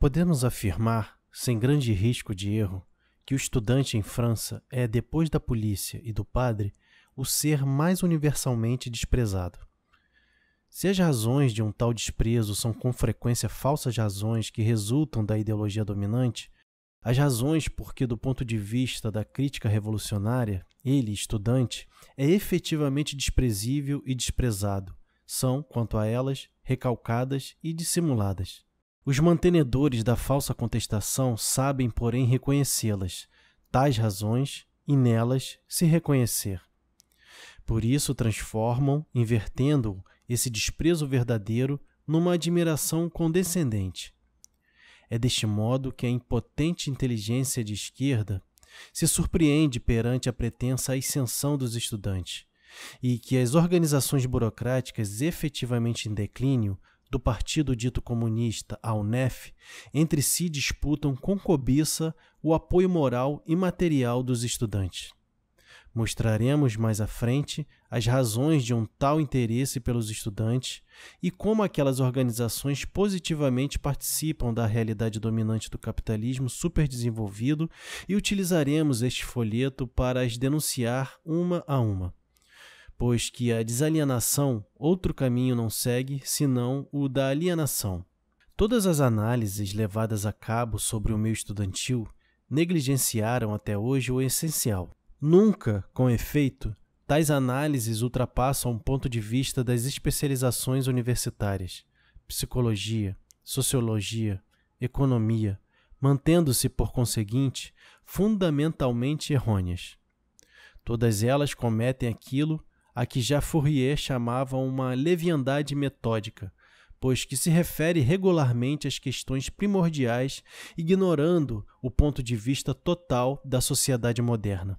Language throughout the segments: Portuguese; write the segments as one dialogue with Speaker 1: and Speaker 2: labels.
Speaker 1: Podemos afirmar, sem grande risco de erro, que o estudante em França é, depois da polícia e do padre, o ser mais universalmente desprezado. Se as razões de um tal desprezo são com frequência falsas razões que resultam da ideologia dominante, as razões porque, do ponto de vista da crítica revolucionária, ele, estudante, é efetivamente desprezível e desprezado, são, quanto a elas, recalcadas e dissimuladas. Os mantenedores da falsa contestação sabem, porém, reconhecê-las, tais razões, e nelas se reconhecer. Por isso transformam, invertendo esse desprezo verdadeiro numa admiração condescendente. É deste modo que a impotente inteligência de esquerda se surpreende perante a pretensa ascensão dos estudantes e que as organizações burocráticas efetivamente em declínio do partido dito comunista, a UNEF, entre si disputam com cobiça o apoio moral e material dos estudantes. Mostraremos mais à frente as razões de um tal interesse pelos estudantes e como aquelas organizações positivamente participam da realidade dominante do capitalismo superdesenvolvido e utilizaremos este folheto para as denunciar uma a uma pois que a desalienação outro caminho não segue senão o da alienação. Todas as análises levadas a cabo sobre o meio estudantil negligenciaram até hoje o essencial. Nunca, com efeito, tais análises ultrapassam o ponto de vista das especializações universitárias, psicologia, sociologia, economia, mantendo-se, por conseguinte, fundamentalmente errôneas. Todas elas cometem aquilo a que já Fourier chamava uma leviandade metódica, pois que se refere regularmente às questões primordiais, ignorando o ponto de vista total da sociedade moderna.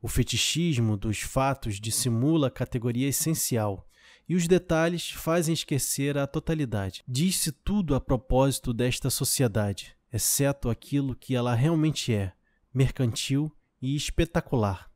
Speaker 1: O fetichismo dos fatos dissimula a categoria essencial, e os detalhes fazem esquecer a totalidade. Diz-se tudo a propósito desta sociedade, exceto aquilo que ela realmente é, mercantil e espetacular.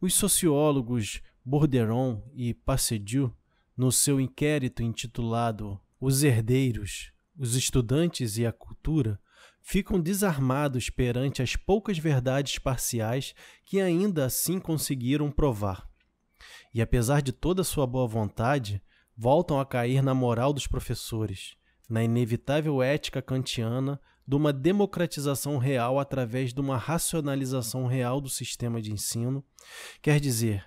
Speaker 1: Os sociólogos Bourderon e Passedieu, no seu inquérito intitulado Os Herdeiros, os Estudantes e a Cultura, ficam desarmados perante as poucas verdades parciais que ainda assim conseguiram provar. E apesar de toda sua boa vontade, voltam a cair na moral dos professores, na inevitável ética kantiana de uma democratização real através de uma racionalização real do sistema de ensino, quer dizer,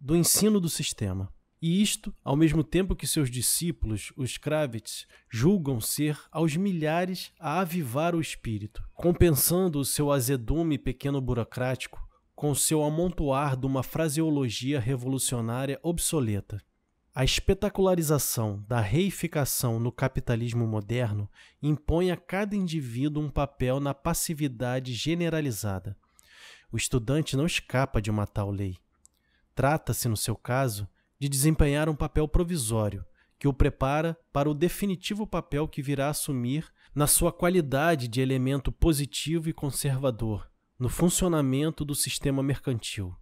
Speaker 1: do ensino do sistema. E isto, ao mesmo tempo que seus discípulos, os Kravitz, julgam ser aos milhares a avivar o espírito, compensando o seu azedume pequeno burocrático com seu amontoar de uma fraseologia revolucionária obsoleta. A espetacularização da reificação no capitalismo moderno impõe a cada indivíduo um papel na passividade generalizada. O estudante não escapa de uma tal lei. Trata-se, no seu caso, de desempenhar um papel provisório, que o prepara para o definitivo papel que virá a assumir na sua qualidade de elemento positivo e conservador, no funcionamento do sistema mercantil.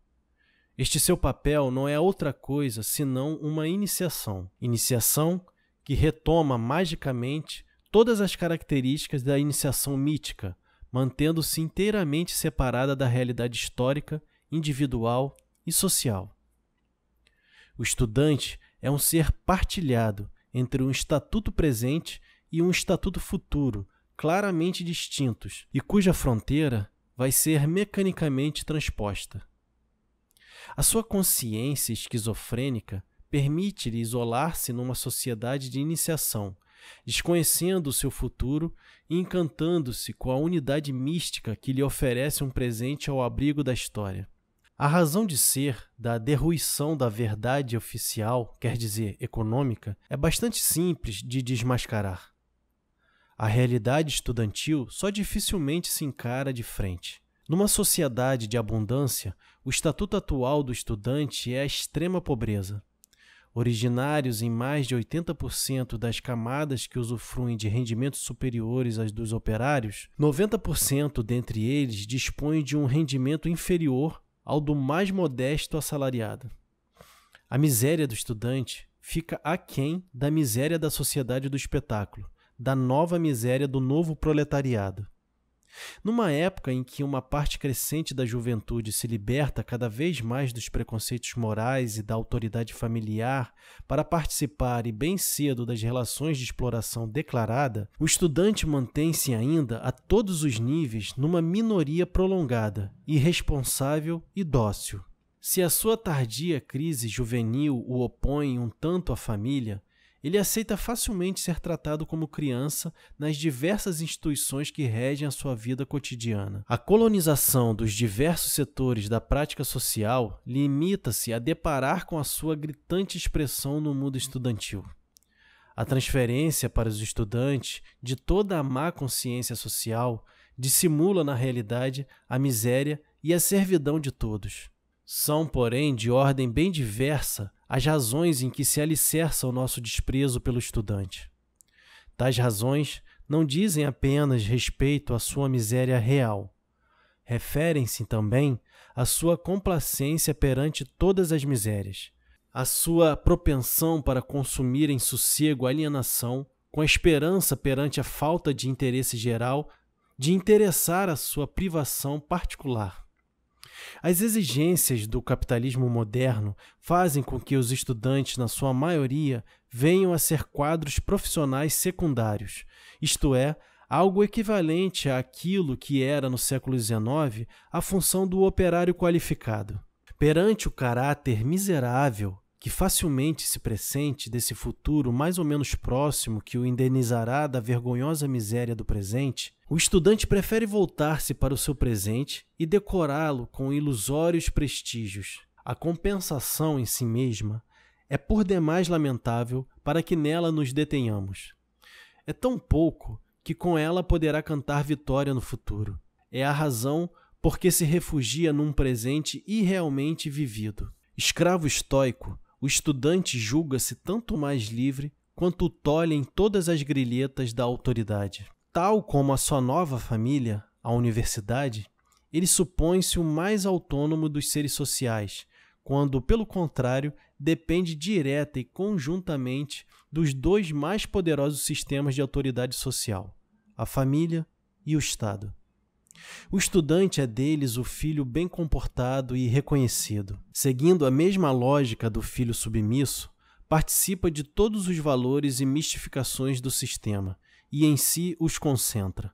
Speaker 1: Este seu papel não é outra coisa senão uma iniciação. Iniciação que retoma magicamente todas as características da iniciação mítica, mantendo-se inteiramente separada da realidade histórica, individual e social. O estudante é um ser partilhado entre um estatuto presente e um estatuto futuro, claramente distintos, e cuja fronteira vai ser mecanicamente transposta. A sua consciência esquizofrênica permite-lhe isolar-se numa sociedade de iniciação, desconhecendo o seu futuro e encantando-se com a unidade mística que lhe oferece um presente ao abrigo da história. A razão de ser da derruição da verdade oficial, quer dizer, econômica, é bastante simples de desmascarar. A realidade estudantil só dificilmente se encara de frente. Numa sociedade de abundância, o estatuto atual do estudante é a extrema pobreza. Originários em mais de 80% das camadas que usufruem de rendimentos superiores às dos operários, 90% dentre eles dispõem de um rendimento inferior ao do mais modesto assalariado. A miséria do estudante fica aquém da miséria da sociedade do espetáculo, da nova miséria do novo proletariado. Numa época em que uma parte crescente da juventude se liberta cada vez mais dos preconceitos morais e da autoridade familiar para participar e bem cedo das relações de exploração declarada, o estudante mantém-se ainda, a todos os níveis, numa minoria prolongada, irresponsável e dócil. Se a sua tardia crise juvenil o opõe um tanto à família, ele aceita facilmente ser tratado como criança nas diversas instituições que regem a sua vida cotidiana. A colonização dos diversos setores da prática social limita-se a deparar com a sua gritante expressão no mundo estudantil. A transferência para os estudantes de toda a má consciência social dissimula na realidade a miséria e a servidão de todos. São, porém, de ordem bem diversa as razões em que se alicerça o nosso desprezo pelo estudante. Tais razões não dizem apenas respeito à sua miséria real, referem-se também à sua complacência perante todas as misérias, à sua propensão para consumir em sossego a alienação, com a esperança perante a falta de interesse geral de interessar a sua privação particular. As exigências do capitalismo moderno fazem com que os estudantes, na sua maioria, venham a ser quadros profissionais secundários, isto é, algo equivalente àquilo que era no século XIX a função do operário qualificado. Perante o caráter miserável que facilmente se pressente desse futuro mais ou menos próximo que o indenizará da vergonhosa miséria do presente, o estudante prefere voltar-se para o seu presente e decorá-lo com ilusórios prestígios. A compensação em si mesma é por demais lamentável para que nela nos detenhamos. É tão pouco que com ela poderá cantar vitória no futuro. É a razão porque se refugia num presente irrealmente vivido. Escravo estoico, o estudante julga-se tanto mais livre quanto tolhe em todas as grilhetas da autoridade. Tal como a sua nova família, a universidade, ele supõe-se o mais autônomo dos seres sociais, quando, pelo contrário, depende direta e conjuntamente dos dois mais poderosos sistemas de autoridade social, a família e o Estado. O estudante é deles o filho bem comportado e reconhecido. Seguindo a mesma lógica do filho submisso, participa de todos os valores e mistificações do sistema e em si os concentra.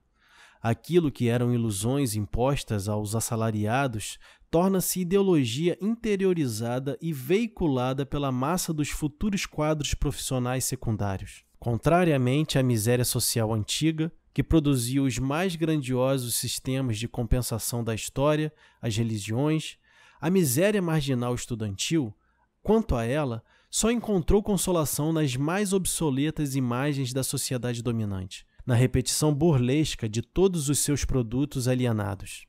Speaker 1: Aquilo que eram ilusões impostas aos assalariados torna-se ideologia interiorizada e veiculada pela massa dos futuros quadros profissionais secundários. Contrariamente à miséria social antiga, que produziu os mais grandiosos sistemas de compensação da história, as religiões, a miséria marginal estudantil, quanto a ela, só encontrou consolação nas mais obsoletas imagens da sociedade dominante, na repetição burlesca de todos os seus produtos alienados.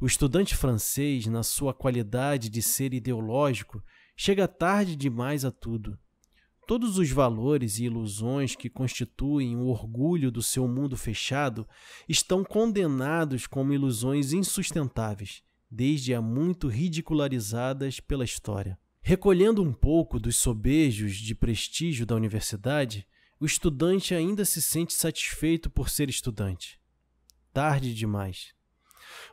Speaker 1: O estudante francês, na sua qualidade de ser ideológico, chega tarde demais a tudo. Todos os valores e ilusões que constituem o orgulho do seu mundo fechado estão condenados como ilusões insustentáveis, desde há muito ridicularizadas pela história. Recolhendo um pouco dos sobejos de prestígio da universidade, o estudante ainda se sente satisfeito por ser estudante. Tarde demais.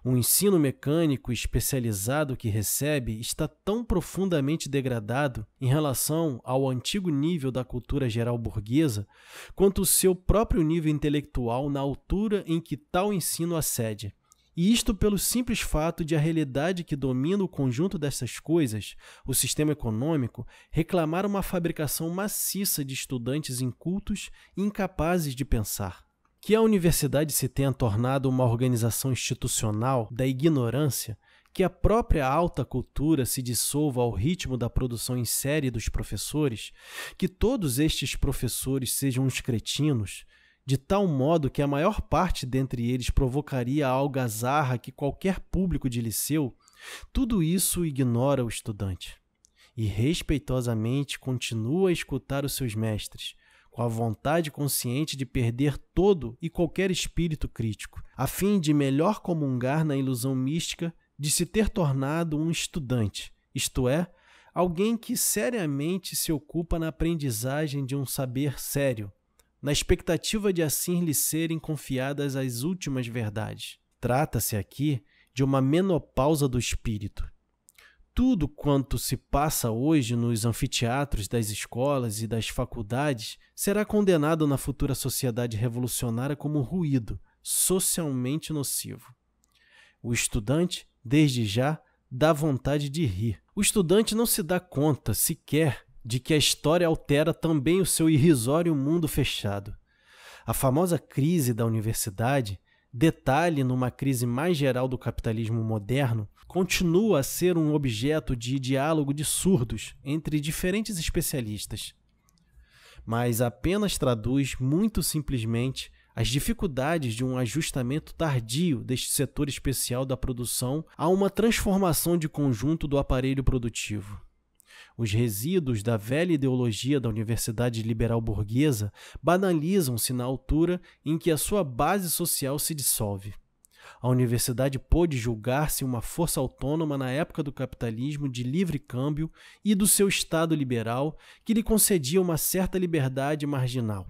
Speaker 1: O ensino mecânico especializado que recebe está tão profundamente degradado em relação ao antigo nível da cultura geral burguesa, quanto o seu próprio nível intelectual na altura em que tal ensino acede. E isto pelo simples fato de a realidade que domina o conjunto dessas coisas, o sistema econômico, reclamar uma fabricação maciça de estudantes incultos e incapazes de pensar que a universidade se tenha tornado uma organização institucional da ignorância, que a própria alta cultura se dissolva ao ritmo da produção em série dos professores, que todos estes professores sejam uns cretinos, de tal modo que a maior parte dentre eles provocaria a algazarra que qualquer público de liceu, tudo isso ignora o estudante. E respeitosamente continua a escutar os seus mestres, com a vontade consciente de perder todo e qualquer espírito crítico, a fim de melhor comungar na ilusão mística de se ter tornado um estudante, isto é, alguém que seriamente se ocupa na aprendizagem de um saber sério, na expectativa de assim lhe serem confiadas as últimas verdades. Trata-se aqui de uma menopausa do espírito, tudo quanto se passa hoje nos anfiteatros das escolas e das faculdades será condenado na futura sociedade revolucionária como ruído socialmente nocivo. O estudante, desde já, dá vontade de rir. O estudante não se dá conta sequer de que a história altera também o seu irrisório mundo fechado. A famosa crise da universidade, detalhe numa crise mais geral do capitalismo moderno, continua a ser um objeto de diálogo de surdos entre diferentes especialistas, mas apenas traduz muito simplesmente as dificuldades de um ajustamento tardio deste setor especial da produção a uma transformação de conjunto do aparelho produtivo. Os resíduos da velha ideologia da Universidade Liberal Burguesa banalizam-se na altura em que a sua base social se dissolve. A universidade pôde julgar-se uma força autônoma na época do capitalismo de livre câmbio e do seu Estado liberal, que lhe concedia uma certa liberdade marginal.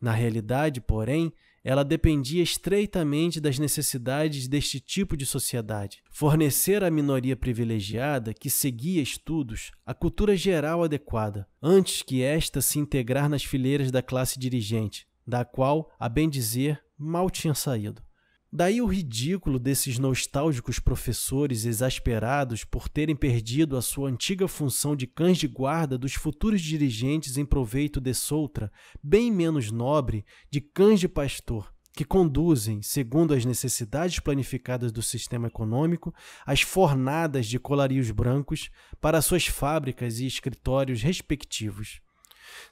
Speaker 1: Na realidade, porém, ela dependia estreitamente das necessidades deste tipo de sociedade. Fornecer à minoria privilegiada que seguia estudos a cultura geral adequada, antes que esta se integrar nas fileiras da classe dirigente, da qual, a bem dizer, mal tinha saído. Daí o ridículo desses nostálgicos professores exasperados por terem perdido a sua antiga função de cães de guarda dos futuros dirigentes em proveito de soutra, bem menos nobre, de cães de pastor, que conduzem, segundo as necessidades planificadas do sistema econômico, as fornadas de colarios brancos para suas fábricas e escritórios respectivos.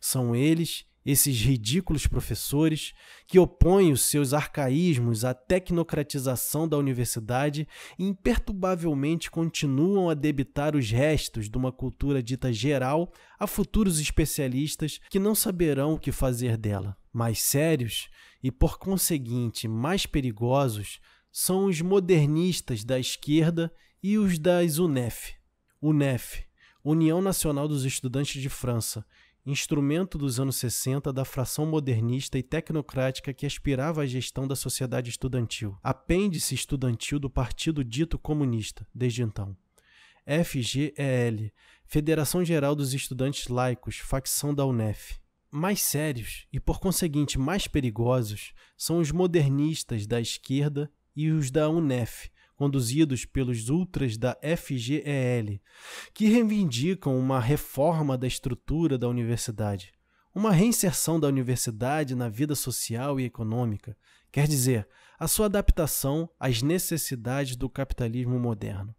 Speaker 1: São eles esses ridículos professores que opõem os seus arcaísmos à tecnocratização da universidade e imperturbavelmente continuam a debitar os restos de uma cultura dita geral a futuros especialistas que não saberão o que fazer dela. Mais sérios e, por conseguinte, mais perigosos são os modernistas da esquerda e os das UNEF. UNEF, União Nacional dos Estudantes de França, instrumento dos anos 60 da fração modernista e tecnocrática que aspirava à gestão da sociedade estudantil, apêndice estudantil do partido dito comunista, desde então. FGEL, Federação Geral dos Estudantes Laicos, facção da UNEF. Mais sérios e, por conseguinte, mais perigosos são os modernistas da esquerda e os da UNEF, conduzidos pelos ultras da FGEL, que reivindicam uma reforma da estrutura da universidade, uma reinserção da universidade na vida social e econômica, quer dizer, a sua adaptação às necessidades do capitalismo moderno.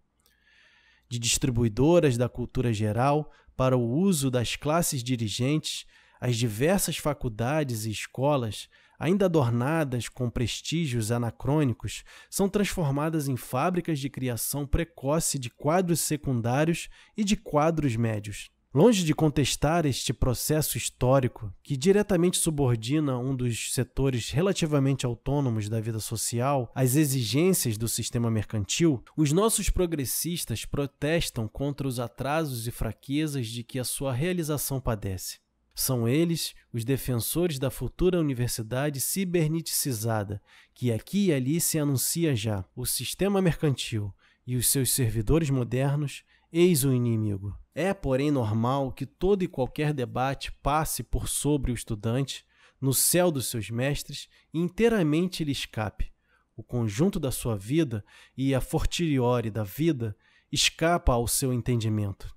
Speaker 1: De distribuidoras da cultura geral para o uso das classes dirigentes, as diversas faculdades e escolas ainda adornadas com prestígios anacrônicos, são transformadas em fábricas de criação precoce de quadros secundários e de quadros médios. Longe de contestar este processo histórico, que diretamente subordina um dos setores relativamente autônomos da vida social às exigências do sistema mercantil, os nossos progressistas protestam contra os atrasos e fraquezas de que a sua realização padece. São eles os defensores da futura universidade ciberneticizada, que aqui e ali se anuncia já. O sistema mercantil e os seus servidores modernos, eis o inimigo. É, porém, normal que todo e qualquer debate passe por sobre o estudante, no céu dos seus mestres, e inteiramente lhe escape. O conjunto da sua vida e a fortiori da vida escapa ao seu entendimento.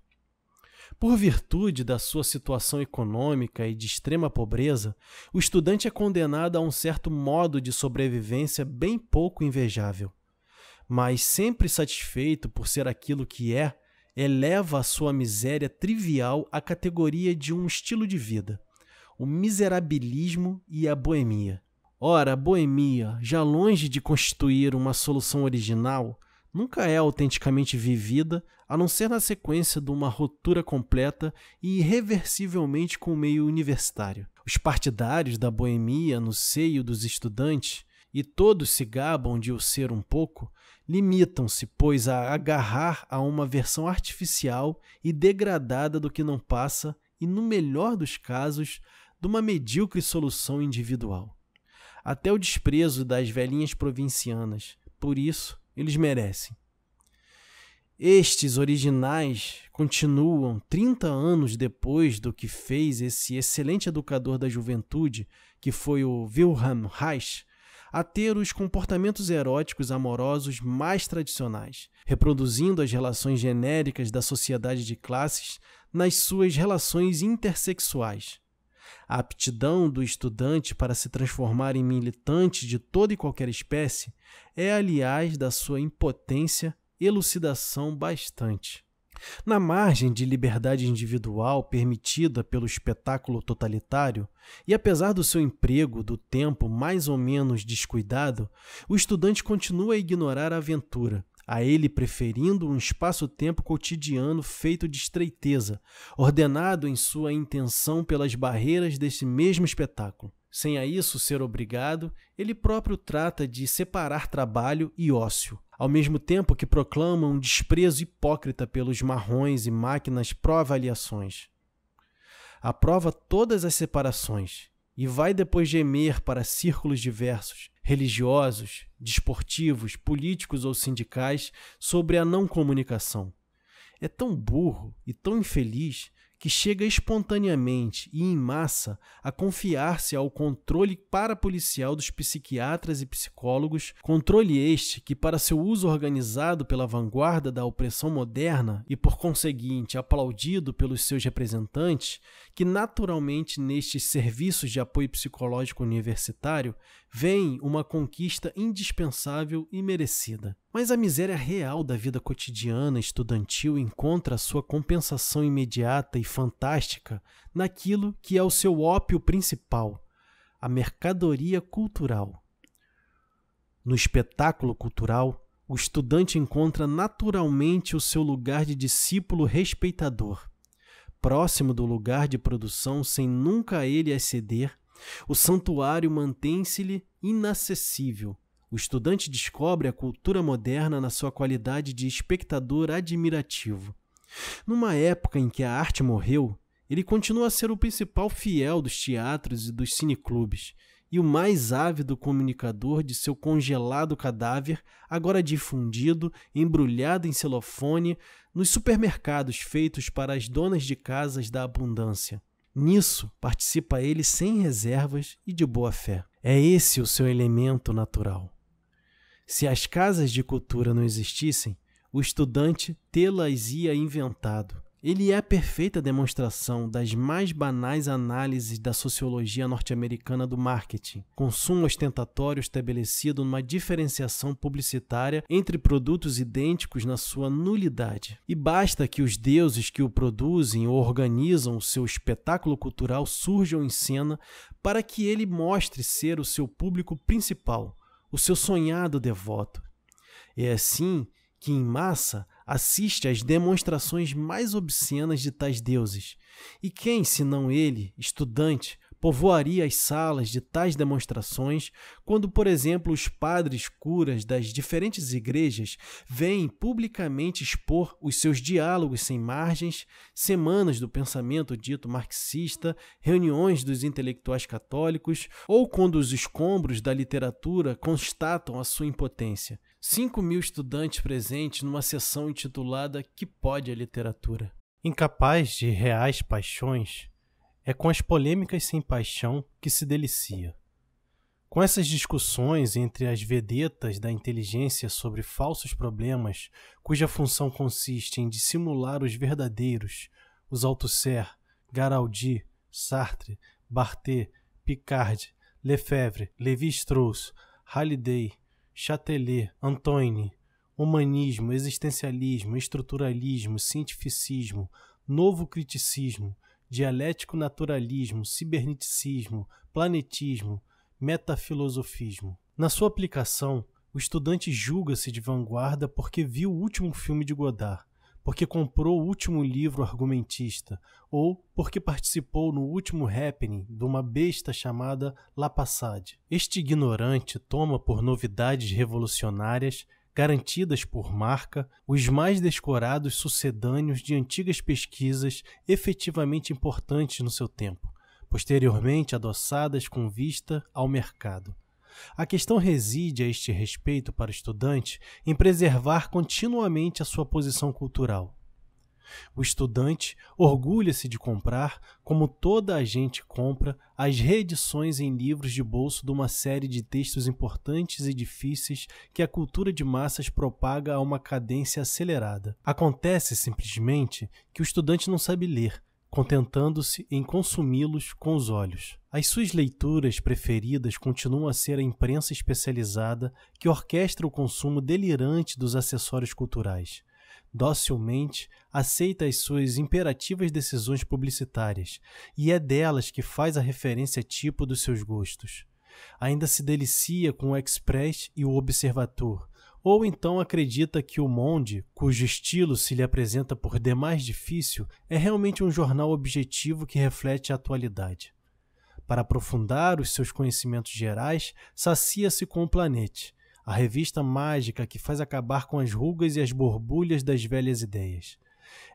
Speaker 1: Por virtude da sua situação econômica e de extrema pobreza, o estudante é condenado a um certo modo de sobrevivência bem pouco invejável. Mas sempre satisfeito por ser aquilo que é, eleva a sua miséria trivial à categoria de um estilo de vida, o miserabilismo e a boemia. Ora, a boemia, já longe de constituir uma solução original, nunca é autenticamente vivida a não ser na sequência de uma ruptura completa e irreversivelmente com o meio universitário. Os partidários da boemia no seio dos estudantes, e todos se gabam de o ser um pouco, limitam-se, pois, a agarrar a uma versão artificial e degradada do que não passa e, no melhor dos casos, de uma medíocre solução individual. Até o desprezo das velhinhas provincianas. Por isso, eles merecem. Estes originais continuam 30 anos depois do que fez esse excelente educador da juventude, que foi o Wilhelm Reich, a ter os comportamentos eróticos amorosos mais tradicionais, reproduzindo as relações genéricas da sociedade de classes nas suas relações intersexuais a aptidão do estudante para se transformar em militante de toda e qualquer espécie é, aliás, da sua impotência, elucidação bastante. Na margem de liberdade individual permitida pelo espetáculo totalitário, e apesar do seu emprego do tempo mais ou menos descuidado, o estudante continua a ignorar a aventura, a ele preferindo um espaço-tempo cotidiano feito de estreiteza, ordenado em sua intenção pelas barreiras desse mesmo espetáculo. Sem a isso ser obrigado, ele próprio trata de separar trabalho e ócio, ao mesmo tempo que proclama um desprezo hipócrita pelos marrons e máquinas pró-avaliações. Aprova todas as separações e vai depois gemer para círculos diversos, religiosos, desportivos, políticos ou sindicais sobre a não comunicação. É tão burro e tão infeliz que chega espontaneamente e em massa a confiar-se ao controle parapolicial dos psiquiatras e psicólogos, controle este que, para seu uso organizado pela vanguarda da opressão moderna e, por conseguinte, aplaudido pelos seus representantes, que naturalmente nestes serviços de apoio psicológico universitário vem uma conquista indispensável e merecida. Mas a miséria real da vida cotidiana estudantil encontra sua compensação imediata e fantástica naquilo que é o seu ópio principal, a mercadoria cultural. No espetáculo cultural, o estudante encontra naturalmente o seu lugar de discípulo respeitador próximo do lugar de produção sem nunca a ele exceder, o santuário mantém-se-lhe inacessível. O estudante descobre a cultura moderna na sua qualidade de espectador admirativo. Numa época em que a arte morreu, ele continua a ser o principal fiel dos teatros e dos cineclubes, e o mais ávido comunicador de seu congelado cadáver, agora difundido, embrulhado em celofone, nos supermercados feitos para as donas de casas da abundância. Nisso participa ele sem reservas e de boa fé. É esse o seu elemento natural. Se as casas de cultura não existissem, o estudante tê-las ia inventado ele é a perfeita demonstração das mais banais análises da sociologia norte-americana do marketing, consumo ostentatório estabelecido numa diferenciação publicitária entre produtos idênticos na sua nulidade. E basta que os deuses que o produzem ou organizam o seu espetáculo cultural surjam em cena para que ele mostre ser o seu público principal, o seu sonhado devoto. É assim que em massa assiste às demonstrações mais obscenas de tais deuses. E quem, senão ele, estudante, povoaria as salas de tais demonstrações quando, por exemplo, os padres curas das diferentes igrejas vêm publicamente expor os seus diálogos sem margens, semanas do pensamento dito marxista, reuniões dos intelectuais católicos ou quando os escombros da literatura constatam a sua impotência. 5 mil estudantes presentes numa sessão intitulada Que Pode a Literatura. Incapaz de reais paixões, é com as polêmicas sem paixão que se delicia. Com essas discussões entre as vedetas da inteligência sobre falsos problemas, cuja função consiste em dissimular os verdadeiros, os Althusser, Garaldi, Sartre, barthé Picard, Lefebvre, Levi-Strauss, Halliday, Chatelet, Antoine, humanismo, existencialismo, estruturalismo, cientificismo, novo criticismo, dialético naturalismo, ciberneticismo, planetismo, metafilosofismo. Na sua aplicação, o estudante julga-se de vanguarda porque viu o último filme de Godard, porque comprou o último livro argumentista, ou porque participou no último happening de uma besta chamada La Passade. Este ignorante toma por novidades revolucionárias garantidas por marca, os mais descorados sucedâneos de antigas pesquisas efetivamente importantes no seu tempo, posteriormente adoçadas com vista ao mercado. A questão reside, a este respeito, para o estudante, em preservar continuamente a sua posição cultural. O estudante orgulha-se de comprar, como toda a gente compra, as reedições em livros de bolso de uma série de textos importantes e difíceis que a cultura de massas propaga a uma cadência acelerada. Acontece simplesmente que o estudante não sabe ler contentando-se em consumi-los com os olhos. As suas leituras preferidas continuam a ser a imprensa especializada que orquestra o consumo delirante dos acessórios culturais. Docilmente aceita as suas imperativas decisões publicitárias e é delas que faz a referência tipo dos seus gostos. Ainda se delicia com o Express e o Observator, ou então acredita que o Monde, cujo estilo se lhe apresenta por demais difícil, é realmente um jornal objetivo que reflete a atualidade. Para aprofundar os seus conhecimentos gerais, sacia-se com o Planete, a revista mágica que faz acabar com as rugas e as borbulhas das velhas ideias.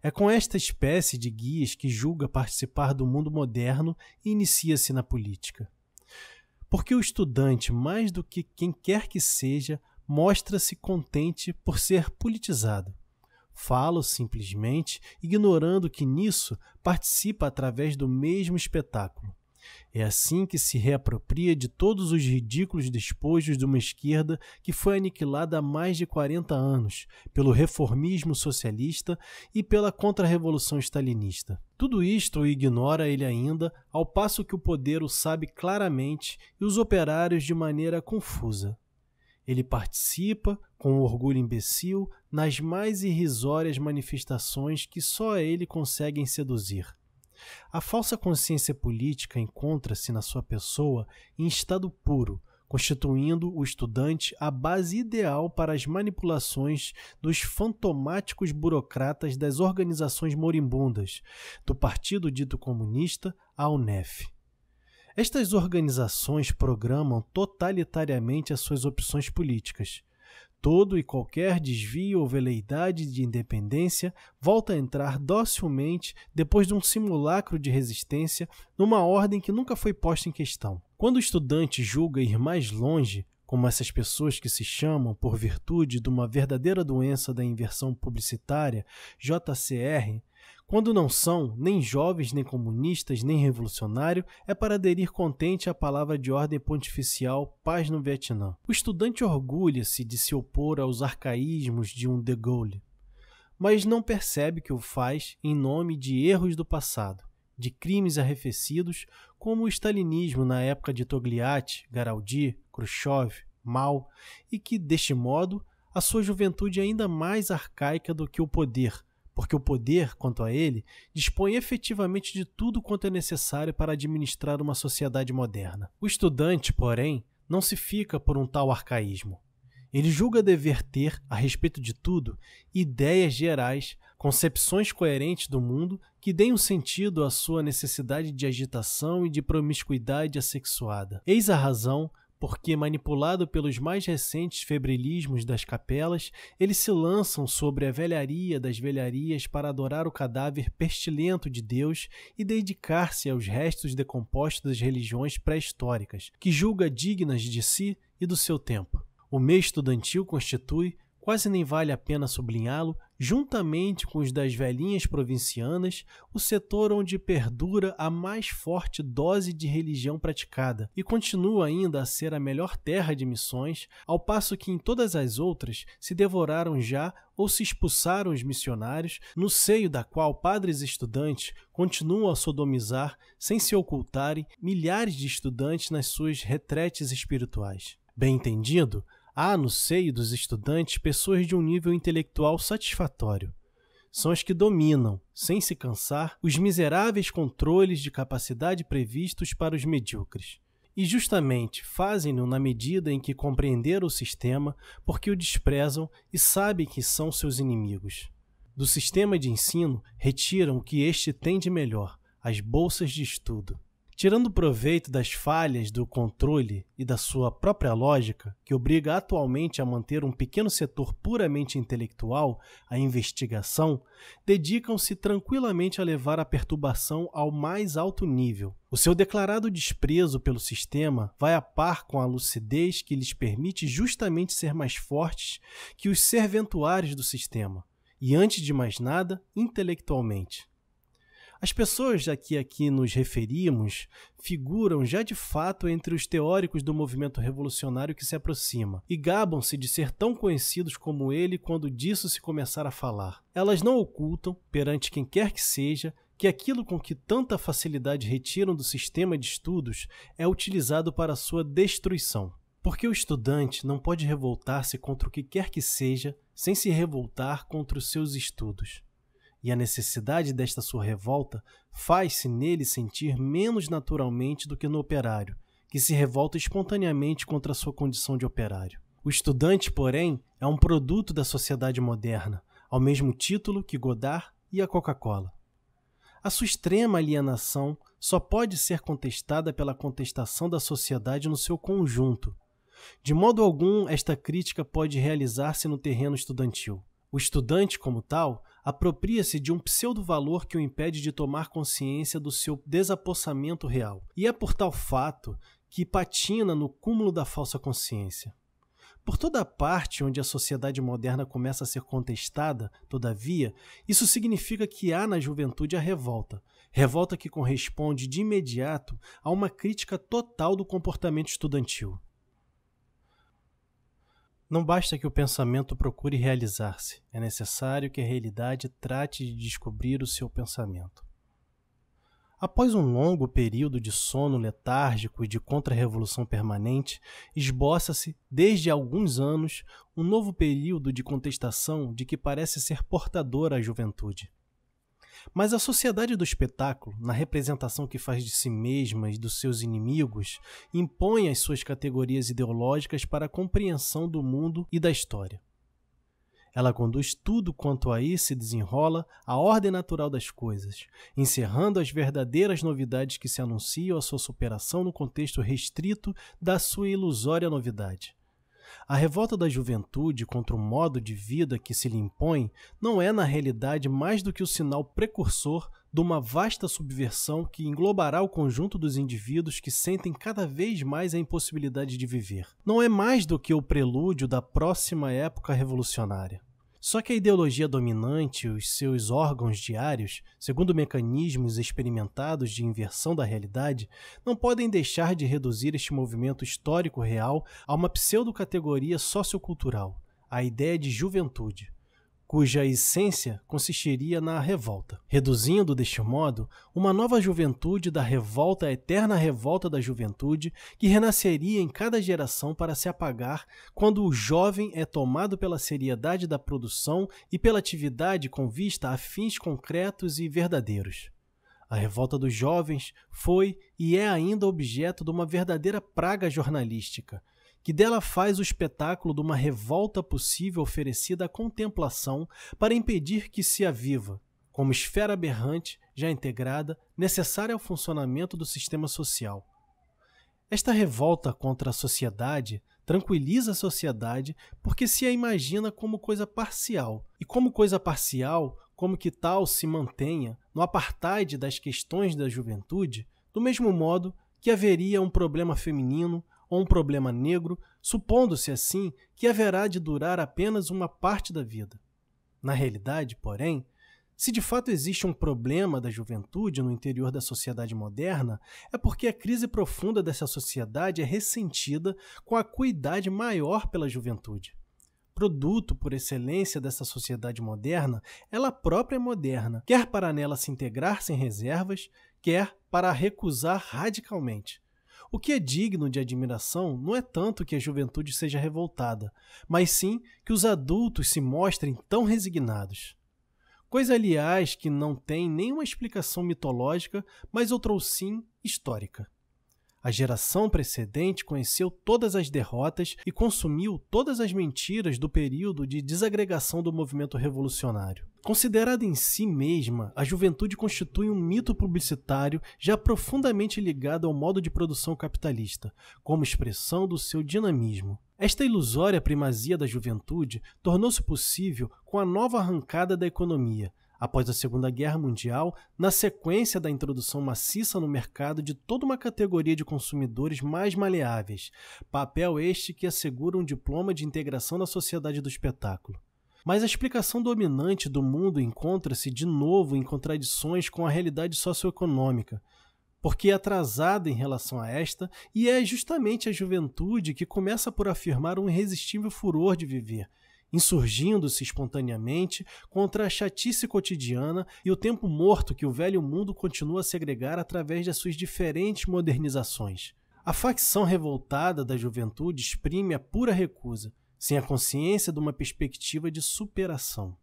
Speaker 1: É com esta espécie de guias que julga participar do mundo moderno e inicia-se na política. Porque o estudante, mais do que quem quer que seja, mostra-se contente por ser politizado. Falo simplesmente ignorando que nisso participa através do mesmo espetáculo. É assim que se reapropria de todos os ridículos despojos de uma esquerda que foi aniquilada há mais de 40 anos pelo reformismo socialista e pela contra-revolução stalinista. Tudo isto o ignora ele ainda, ao passo que o poder o sabe claramente e os operários de maneira confusa. Ele participa, com orgulho imbecil, nas mais irrisórias manifestações que só ele conseguem seduzir. A falsa consciência política encontra-se na sua pessoa em estado puro, constituindo o estudante a base ideal para as manipulações dos fantomáticos burocratas das organizações moribundas, do Partido Dito Comunista à UNEF. Estas organizações programam totalitariamente as suas opções políticas. Todo e qualquer desvio ou veleidade de independência volta a entrar docilmente depois de um simulacro de resistência numa ordem que nunca foi posta em questão. Quando o estudante julga ir mais longe, como essas pessoas que se chamam, por virtude de uma verdadeira doença da inversão publicitária, JCR, quando não são nem jovens, nem comunistas, nem revolucionário, é para aderir contente à palavra de ordem pontificial Paz no Vietnã. O estudante orgulha-se de se opor aos arcaísmos de um De Gaulle, mas não percebe que o faz em nome de erros do passado, de crimes arrefecidos, como o stalinismo na época de Togliatti, Garaldi, Khrushchev, Mao, e que, deste modo, a sua juventude é ainda mais arcaica do que o poder – porque o poder, quanto a ele, dispõe efetivamente de tudo quanto é necessário para administrar uma sociedade moderna. O estudante, porém, não se fica por um tal arcaísmo. Ele julga dever ter, a respeito de tudo, ideias gerais, concepções coerentes do mundo que deem um sentido à sua necessidade de agitação e de promiscuidade assexuada. Eis a razão porque, manipulado pelos mais recentes febrilismos das capelas, eles se lançam sobre a velharia das velharias para adorar o cadáver pestilento de Deus e dedicar-se aos restos decompostos das religiões pré-históricas, que julga dignas de si e do seu tempo. O meio estudantil constitui, quase nem vale a pena sublinhá-lo, juntamente com os das velhinhas provincianas, o setor onde perdura a mais forte dose de religião praticada e continua ainda a ser a melhor terra de missões, ao passo que em todas as outras se devoraram já ou se expulsaram os missionários, no seio da qual padres e estudantes continuam a sodomizar, sem se ocultarem, milhares de estudantes nas suas retretes espirituais. Bem entendido, Há no seio dos estudantes pessoas de um nível intelectual satisfatório. São as que dominam, sem se cansar, os miseráveis controles de capacidade previstos para os medíocres. E justamente fazem-no na medida em que compreenderam o sistema, porque o desprezam e sabem que são seus inimigos. Do sistema de ensino, retiram o que este tem de melhor, as bolsas de estudo. Tirando proveito das falhas do controle e da sua própria lógica, que obriga atualmente a manter um pequeno setor puramente intelectual, a investigação, dedicam-se tranquilamente a levar a perturbação ao mais alto nível. O seu declarado desprezo pelo sistema vai a par com a lucidez que lhes permite justamente ser mais fortes que os serventuários do sistema, e antes de mais nada, intelectualmente. As pessoas a que aqui nos referimos figuram já de fato entre os teóricos do movimento revolucionário que se aproxima, e gabam-se de ser tão conhecidos como ele quando disso se começar a falar. Elas não ocultam, perante quem quer que seja, que aquilo com que tanta facilidade retiram do sistema de estudos é utilizado para sua destruição. Porque o estudante não pode revoltar-se contra o que quer que seja sem se revoltar contra os seus estudos e a necessidade desta sua revolta faz-se nele sentir menos naturalmente do que no operário, que se revolta espontaneamente contra a sua condição de operário. O estudante, porém, é um produto da sociedade moderna, ao mesmo título que Godard e a Coca-Cola. A sua extrema alienação só pode ser contestada pela contestação da sociedade no seu conjunto. De modo algum, esta crítica pode realizar-se no terreno estudantil. O estudante, como tal, apropria-se de um pseudo-valor que o impede de tomar consciência do seu desapossamento real. E é por tal fato que patina no cúmulo da falsa consciência. Por toda a parte onde a sociedade moderna começa a ser contestada, todavia, isso significa que há na juventude a revolta, revolta que corresponde de imediato a uma crítica total do comportamento estudantil. Não basta que o pensamento procure realizar-se, é necessário que a realidade trate de descobrir o seu pensamento. Após um longo período de sono letárgico e de contra-revolução permanente, esboça-se, desde alguns anos, um novo período de contestação de que parece ser portadora a juventude. Mas a sociedade do espetáculo, na representação que faz de si mesma e dos seus inimigos, impõe as suas categorias ideológicas para a compreensão do mundo e da história. Ela conduz tudo quanto aí se desenrola à ordem natural das coisas, encerrando as verdadeiras novidades que se anunciam à sua superação no contexto restrito da sua ilusória novidade. A revolta da juventude contra o modo de vida que se lhe impõe não é, na realidade, mais do que o sinal precursor de uma vasta subversão que englobará o conjunto dos indivíduos que sentem cada vez mais a impossibilidade de viver. Não é mais do que o prelúdio da próxima época revolucionária. Só que a ideologia dominante, os seus órgãos diários, segundo mecanismos experimentados de inversão da realidade, não podem deixar de reduzir este movimento histórico real a uma pseudo-categoria sociocultural, a ideia de juventude cuja essência consistiria na revolta, reduzindo deste modo uma nova juventude da revolta, a eterna revolta da juventude, que renasceria em cada geração para se apagar quando o jovem é tomado pela seriedade da produção e pela atividade com vista a fins concretos e verdadeiros. A revolta dos jovens foi e é ainda objeto de uma verdadeira praga jornalística, que dela faz o espetáculo de uma revolta possível oferecida à contemplação para impedir que se aviva, como esfera aberrante, já integrada, necessária ao funcionamento do sistema social. Esta revolta contra a sociedade tranquiliza a sociedade porque se a imagina como coisa parcial, e como coisa parcial, como que tal se mantenha no apartheid das questões da juventude, do mesmo modo que haveria um problema feminino ou um problema negro, supondo-se assim que haverá de durar apenas uma parte da vida. Na realidade, porém, se de fato existe um problema da juventude no interior da sociedade moderna, é porque a crise profunda dessa sociedade é ressentida com a cuidade maior pela juventude. Produto por excelência dessa sociedade moderna, ela própria é moderna, quer para nela se integrar sem reservas, quer para a recusar radicalmente. O que é digno de admiração não é tanto que a juventude seja revoltada, mas sim que os adultos se mostrem tão resignados. Coisa, aliás, que não tem nenhuma explicação mitológica, mas outrou sim histórica. A geração precedente conheceu todas as derrotas e consumiu todas as mentiras do período de desagregação do movimento revolucionário. Considerada em si mesma, a juventude constitui um mito publicitário já profundamente ligado ao modo de produção capitalista, como expressão do seu dinamismo. Esta ilusória primazia da juventude tornou-se possível com a nova arrancada da economia, após a Segunda Guerra Mundial, na sequência da introdução maciça no mercado de toda uma categoria de consumidores mais maleáveis, papel este que assegura um diploma de integração na sociedade do espetáculo. Mas a explicação dominante do mundo encontra-se de novo em contradições com a realidade socioeconômica, porque é atrasada em relação a esta, e é justamente a juventude que começa por afirmar um irresistível furor de viver insurgindo-se espontaneamente contra a chatice cotidiana e o tempo morto que o velho mundo continua a segregar através das suas diferentes modernizações. A facção revoltada da juventude exprime a pura recusa, sem a consciência de uma perspectiva de superação.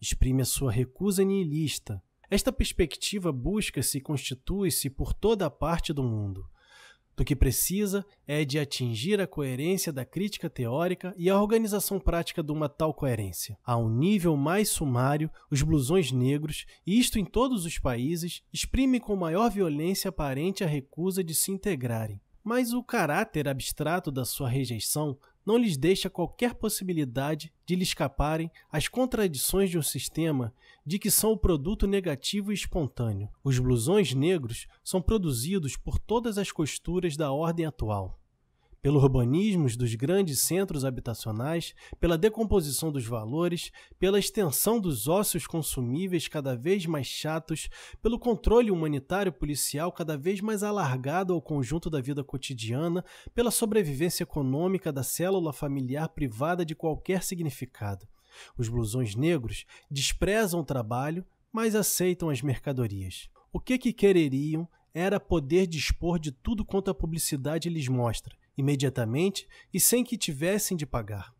Speaker 1: Exprime a sua recusa nihilista. Esta perspectiva busca-se e constitui-se por toda a parte do mundo do que precisa é de atingir a coerência da crítica teórica e a organização prática de uma tal coerência. A um nível mais sumário, os blusões negros, e isto em todos os países, exprimem com maior violência aparente a recusa de se integrarem. Mas o caráter abstrato da sua rejeição não lhes deixa qualquer possibilidade de lhe escaparem as contradições de um sistema de que são o produto negativo e espontâneo. Os blusões negros são produzidos por todas as costuras da ordem atual pelo urbanismo dos grandes centros habitacionais, pela decomposição dos valores, pela extensão dos ossos consumíveis cada vez mais chatos, pelo controle humanitário policial cada vez mais alargado ao conjunto da vida cotidiana, pela sobrevivência econômica da célula familiar privada de qualquer significado. Os blusões negros desprezam o trabalho, mas aceitam as mercadorias. O que que quereriam era poder dispor de tudo quanto a publicidade lhes mostra, imediatamente e sem que tivessem de pagar.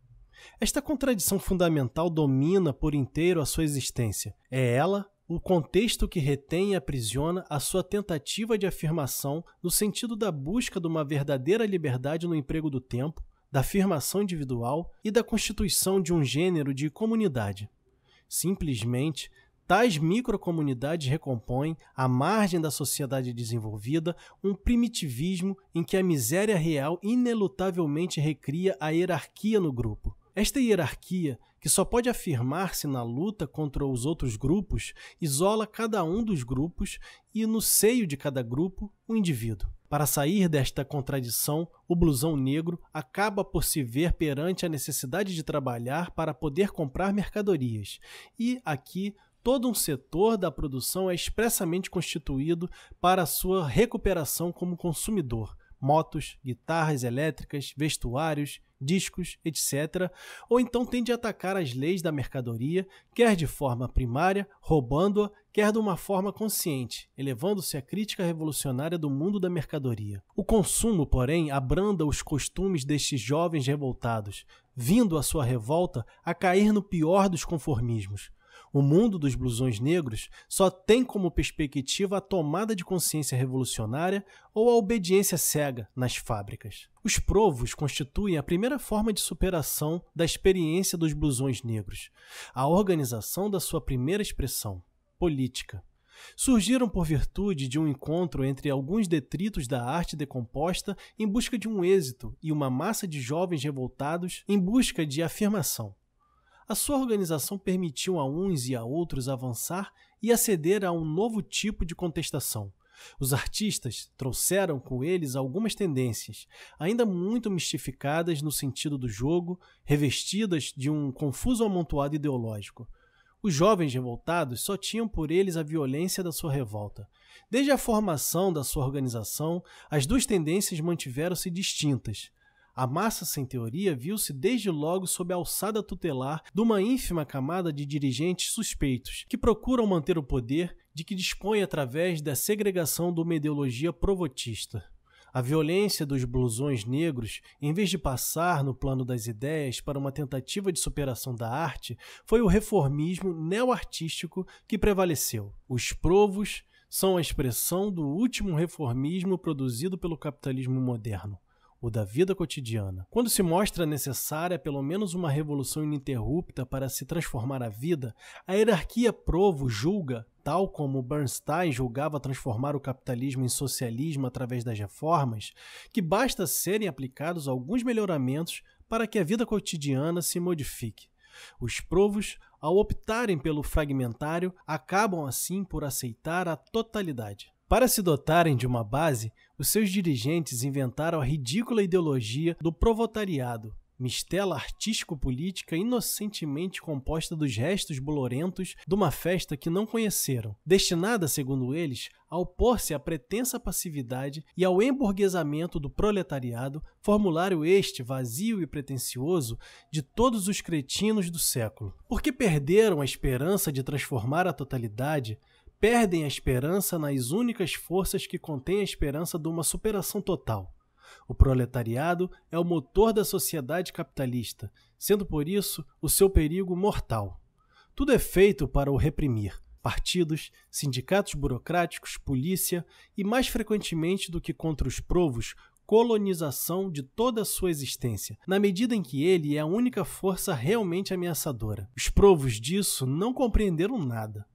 Speaker 1: Esta contradição fundamental domina por inteiro a sua existência. É ela o contexto que retém e aprisiona a sua tentativa de afirmação no sentido da busca de uma verdadeira liberdade no emprego do tempo, da afirmação individual e da constituição de um gênero de comunidade. Simplesmente, Tais microcomunidades recompõem, à margem da sociedade desenvolvida, um primitivismo em que a miséria real inelutavelmente recria a hierarquia no grupo. Esta hierarquia, que só pode afirmar-se na luta contra os outros grupos, isola cada um dos grupos e, no seio de cada grupo, o um indivíduo. Para sair desta contradição, o blusão negro acaba por se ver perante a necessidade de trabalhar para poder comprar mercadorias. E aqui todo um setor da produção é expressamente constituído para sua recuperação como consumidor. Motos, guitarras elétricas, vestuários, discos, etc., ou então tende a atacar as leis da mercadoria, quer de forma primária, roubando-a, quer de uma forma consciente, elevando-se à crítica revolucionária do mundo da mercadoria. O consumo, porém, abranda os costumes destes jovens revoltados, vindo a sua revolta a cair no pior dos conformismos o mundo dos blusões negros só tem como perspectiva a tomada de consciência revolucionária ou a obediência cega nas fábricas. Os provos constituem a primeira forma de superação da experiência dos blusões negros, a organização da sua primeira expressão, política surgiram por virtude de um encontro entre alguns detritos da arte decomposta em busca de um êxito e uma massa de jovens revoltados em busca de afirmação a sua organização permitiu a uns e a outros avançar e aceder a um novo tipo de contestação. Os artistas trouxeram com eles algumas tendências, ainda muito mistificadas no sentido do jogo, revestidas de um confuso amontoado ideológico. Os jovens revoltados só tinham por eles a violência da sua revolta. Desde a formação da sua organização, as duas tendências mantiveram-se distintas. A massa sem teoria viu-se desde logo sob a alçada tutelar de uma ínfima camada de dirigentes suspeitos, que procuram manter o poder de que dispõe através da segregação de uma ideologia provotista. A violência dos blusões negros, em vez de passar no plano das ideias para uma tentativa de superação da arte, foi o reformismo neoartístico que prevaleceu. Os provos são a expressão do último reformismo produzido pelo capitalismo moderno o da vida cotidiana. Quando se mostra necessária pelo menos uma revolução ininterrupta para se transformar a vida, a hierarquia provo julga, tal como Bernstein julgava transformar o capitalismo em socialismo através das reformas, que basta serem aplicados alguns melhoramentos para que a vida cotidiana se modifique. Os provos, ao optarem pelo fragmentário, acabam assim por aceitar a totalidade. Para se dotarem de uma base, os seus dirigentes inventaram a ridícula ideologia do provotariado, mistela artístico-política inocentemente composta dos restos bolorentos de uma festa que não conheceram, destinada, segundo eles, a opor-se à pretensa passividade e ao emburguesamento do proletariado, formulário este vazio e pretensioso de todos os cretinos do século. Porque perderam a esperança de transformar a totalidade, perdem a esperança nas únicas forças que contêm a esperança de uma superação total. O proletariado é o motor da sociedade capitalista, sendo por isso o seu perigo mortal. Tudo é feito para o reprimir. Partidos, sindicatos burocráticos, polícia e, mais frequentemente do que contra os provos, colonização de toda a sua existência, na medida em que ele é a única força realmente ameaçadora. Os provos disso não compreenderam nada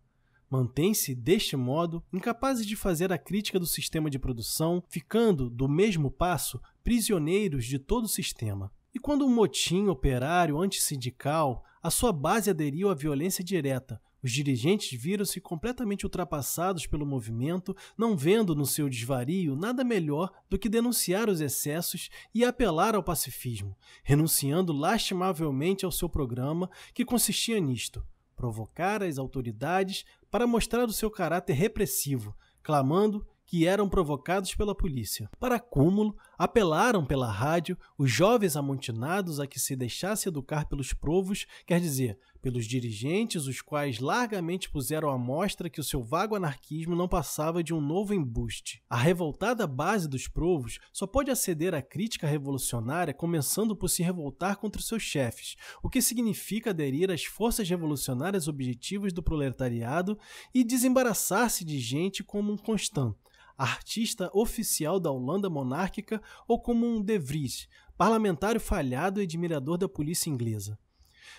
Speaker 1: mantém-se, deste modo, incapazes de fazer a crítica do sistema de produção, ficando, do mesmo passo, prisioneiros de todo o sistema. E quando um motim operário antissindical, a sua base aderiu à violência direta, os dirigentes viram-se completamente ultrapassados pelo movimento, não vendo no seu desvario nada melhor do que denunciar os excessos e apelar ao pacifismo, renunciando lastimavelmente ao seu programa, que consistia nisto provocar as autoridades para mostrar o seu caráter repressivo, clamando que eram provocados pela polícia. Para cúmulo, Apelaram pela rádio os jovens amontinados a que se deixasse educar pelos provos, quer dizer, pelos dirigentes, os quais largamente puseram à mostra que o seu vago anarquismo não passava de um novo embuste. A revoltada base dos provos só pode aceder à crítica revolucionária começando por se revoltar contra os seus chefes, o que significa aderir às forças revolucionárias objetivas do proletariado e desembaraçar-se de gente como um constant artista oficial da Holanda monárquica ou como um De Vries, parlamentário falhado e admirador da polícia inglesa.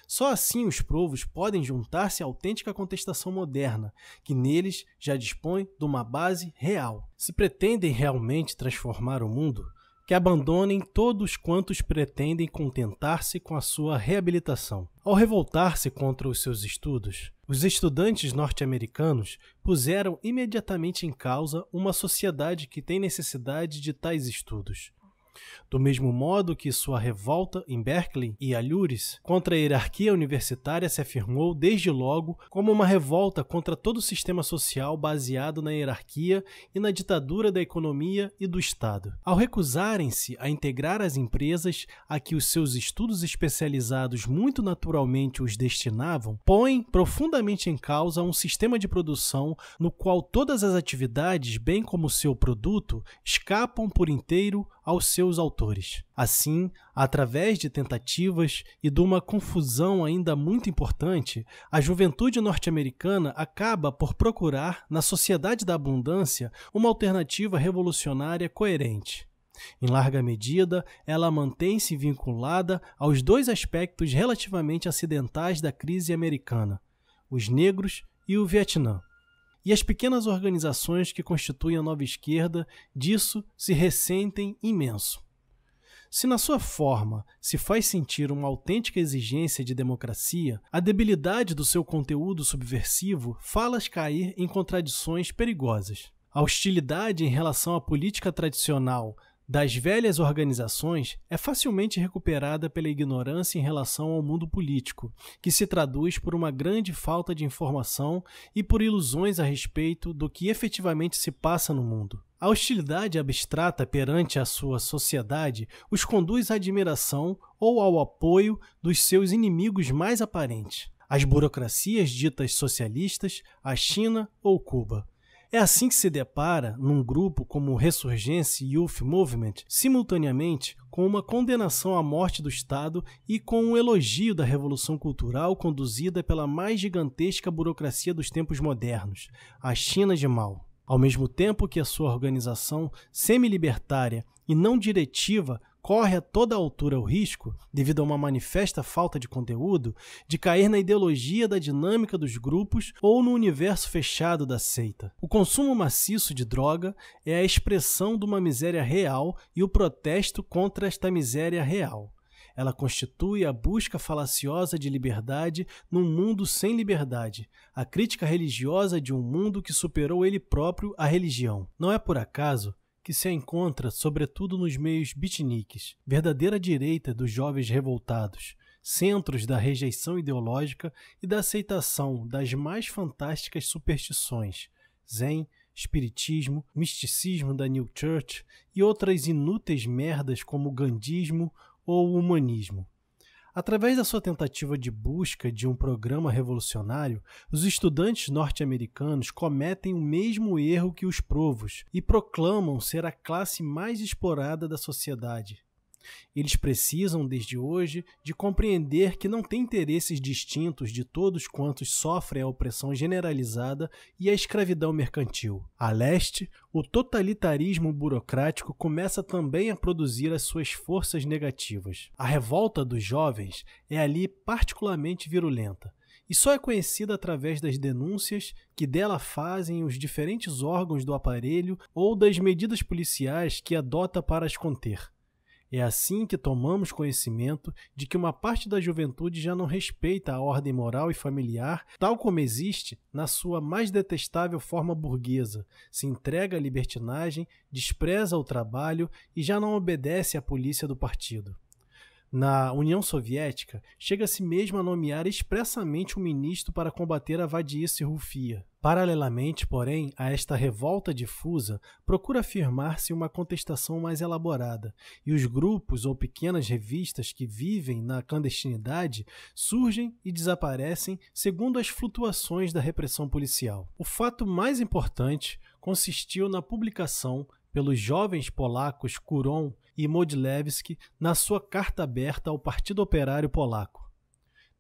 Speaker 1: Só assim os provos podem juntar-se à autêntica contestação moderna, que neles já dispõe de uma base real. Se pretendem realmente transformar o mundo, que abandonem todos quantos pretendem contentar-se com a sua reabilitação. Ao revoltar-se contra os seus estudos, os estudantes norte-americanos puseram imediatamente em causa uma sociedade que tem necessidade de tais estudos. Do mesmo modo que sua revolta em Berkeley e Alures contra a hierarquia universitária se afirmou desde logo como uma revolta contra todo o sistema social baseado na hierarquia e na ditadura da economia e do Estado. Ao recusarem-se a integrar as empresas a que os seus estudos especializados muito naturalmente os destinavam, põem profundamente em causa um sistema de produção no qual todas as atividades, bem como seu produto, escapam por inteiro aos seus autores. Assim, através de tentativas e de uma confusão ainda muito importante, a juventude norte-americana acaba por procurar, na sociedade da abundância, uma alternativa revolucionária coerente. Em larga medida, ela mantém-se vinculada aos dois aspectos relativamente acidentais da crise americana: os negros e o Vietnã e as pequenas organizações que constituem a nova esquerda disso se ressentem imenso. Se na sua forma se faz sentir uma autêntica exigência de democracia, a debilidade do seu conteúdo subversivo faz cair em contradições perigosas. A hostilidade em relação à política tradicional das velhas organizações é facilmente recuperada pela ignorância em relação ao mundo político, que se traduz por uma grande falta de informação e por ilusões a respeito do que efetivamente se passa no mundo. A hostilidade abstrata perante a sua sociedade os conduz à admiração ou ao apoio dos seus inimigos mais aparentes, as burocracias ditas socialistas, a China ou Cuba. É assim que se depara, num grupo como o Ressurgence Youth Movement, simultaneamente com uma condenação à morte do Estado e com um elogio da revolução cultural conduzida pela mais gigantesca burocracia dos tempos modernos, a China de Mao. Ao mesmo tempo que a sua organização semi-libertária e não diretiva corre a toda altura o risco, devido a uma manifesta falta de conteúdo, de cair na ideologia da dinâmica dos grupos ou no universo fechado da seita. O consumo maciço de droga é a expressão de uma miséria real e o protesto contra esta miséria real. Ela constitui a busca falaciosa de liberdade num mundo sem liberdade, a crítica religiosa de um mundo que superou ele próprio a religião. Não é por acaso que se encontra sobretudo nos meios beatniks, verdadeira direita dos jovens revoltados, centros da rejeição ideológica e da aceitação das mais fantásticas superstições, zen, espiritismo, misticismo da New Church e outras inúteis merdas como o gandismo ou o humanismo. Através da sua tentativa de busca de um programa revolucionário, os estudantes norte-americanos cometem o mesmo erro que os provos e proclamam ser a classe mais explorada da sociedade. Eles precisam, desde hoje, de compreender que não têm interesses distintos de todos quantos sofrem a opressão generalizada e a escravidão mercantil. A leste, o totalitarismo burocrático começa também a produzir as suas forças negativas. A revolta dos jovens é ali particularmente virulenta e só é conhecida através das denúncias que dela fazem os diferentes órgãos do aparelho ou das medidas policiais que adota para as conter. É assim que tomamos conhecimento de que uma parte da juventude já não respeita a ordem moral e familiar, tal como existe na sua mais detestável forma burguesa, se entrega à libertinagem, despreza o trabalho e já não obedece à polícia do partido. Na União Soviética, chega-se mesmo a nomear expressamente um ministro para combater a e rufia. Paralelamente, porém, a esta revolta difusa, procura afirmar-se uma contestação mais elaborada, e os grupos ou pequenas revistas que vivem na clandestinidade surgem e desaparecem segundo as flutuações da repressão policial. O fato mais importante consistiu na publicação pelos jovens polacos Kuron e Modlewski na sua carta aberta ao Partido Operário Polaco.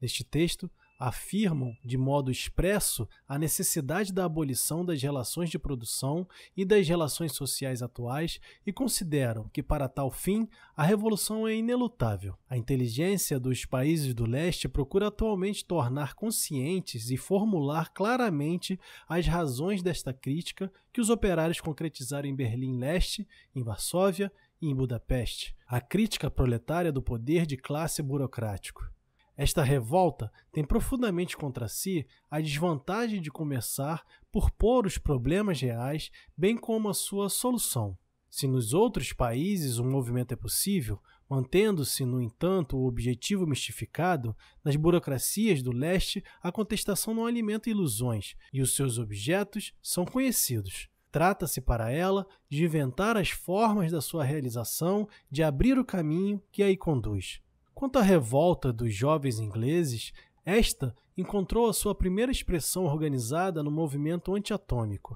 Speaker 1: Neste texto, afirmam, de modo expresso, a necessidade da abolição das relações de produção e das relações sociais atuais e consideram que, para tal fim, a revolução é inelutável. A inteligência dos países do leste procura atualmente tornar conscientes e formular claramente as razões desta crítica que os operários concretizaram em Berlim-Leste, em Varsóvia e em Budapeste. A crítica proletária do poder de classe burocrático. Esta revolta tem profundamente contra si a desvantagem de começar por pôr os problemas reais, bem como a sua solução. Se nos outros países o movimento é possível, mantendo-se, no entanto, o objetivo mistificado, nas burocracias do leste a contestação não alimenta ilusões e os seus objetos são conhecidos. Trata-se para ela de inventar as formas da sua realização, de abrir o caminho que aí conduz. Quanto à revolta dos jovens ingleses, esta encontrou a sua primeira expressão organizada no movimento antiatômico.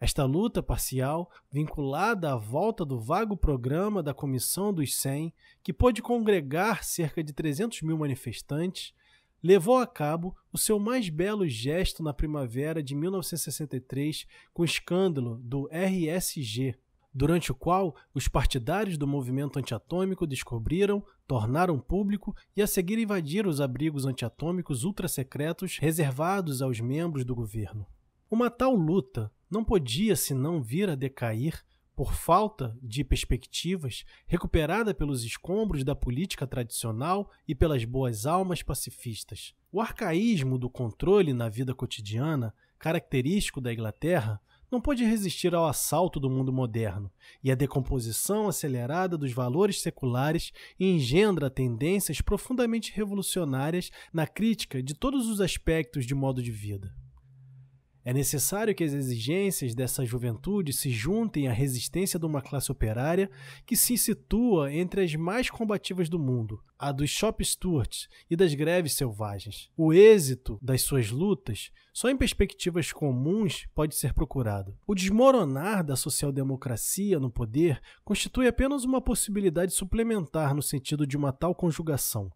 Speaker 1: Esta luta parcial, vinculada à volta do vago programa da Comissão dos 100, que pôde congregar cerca de 300 mil manifestantes, levou a cabo o seu mais belo gesto na primavera de 1963 com o escândalo do RSG, durante o qual os partidários do movimento antiatômico descobriram, tornaram público e a seguir invadiram os abrigos antiatômicos ultrasecretos reservados aos membros do governo. Uma tal luta não podia senão vir a decair por falta de perspectivas recuperada pelos escombros da política tradicional e pelas boas almas pacifistas. O arcaísmo do controle na vida cotidiana, característico da Inglaterra, não pôde resistir ao assalto do mundo moderno, e a decomposição acelerada dos valores seculares engendra tendências profundamente revolucionárias na crítica de todos os aspectos de modo de vida. É necessário que as exigências dessa juventude se juntem à resistência de uma classe operária que se situa entre as mais combativas do mundo, a dos shop stewards e das greves selvagens. O êxito das suas lutas só em perspectivas comuns pode ser procurado. O desmoronar da social-democracia no poder constitui apenas uma possibilidade suplementar no sentido de uma tal conjugação.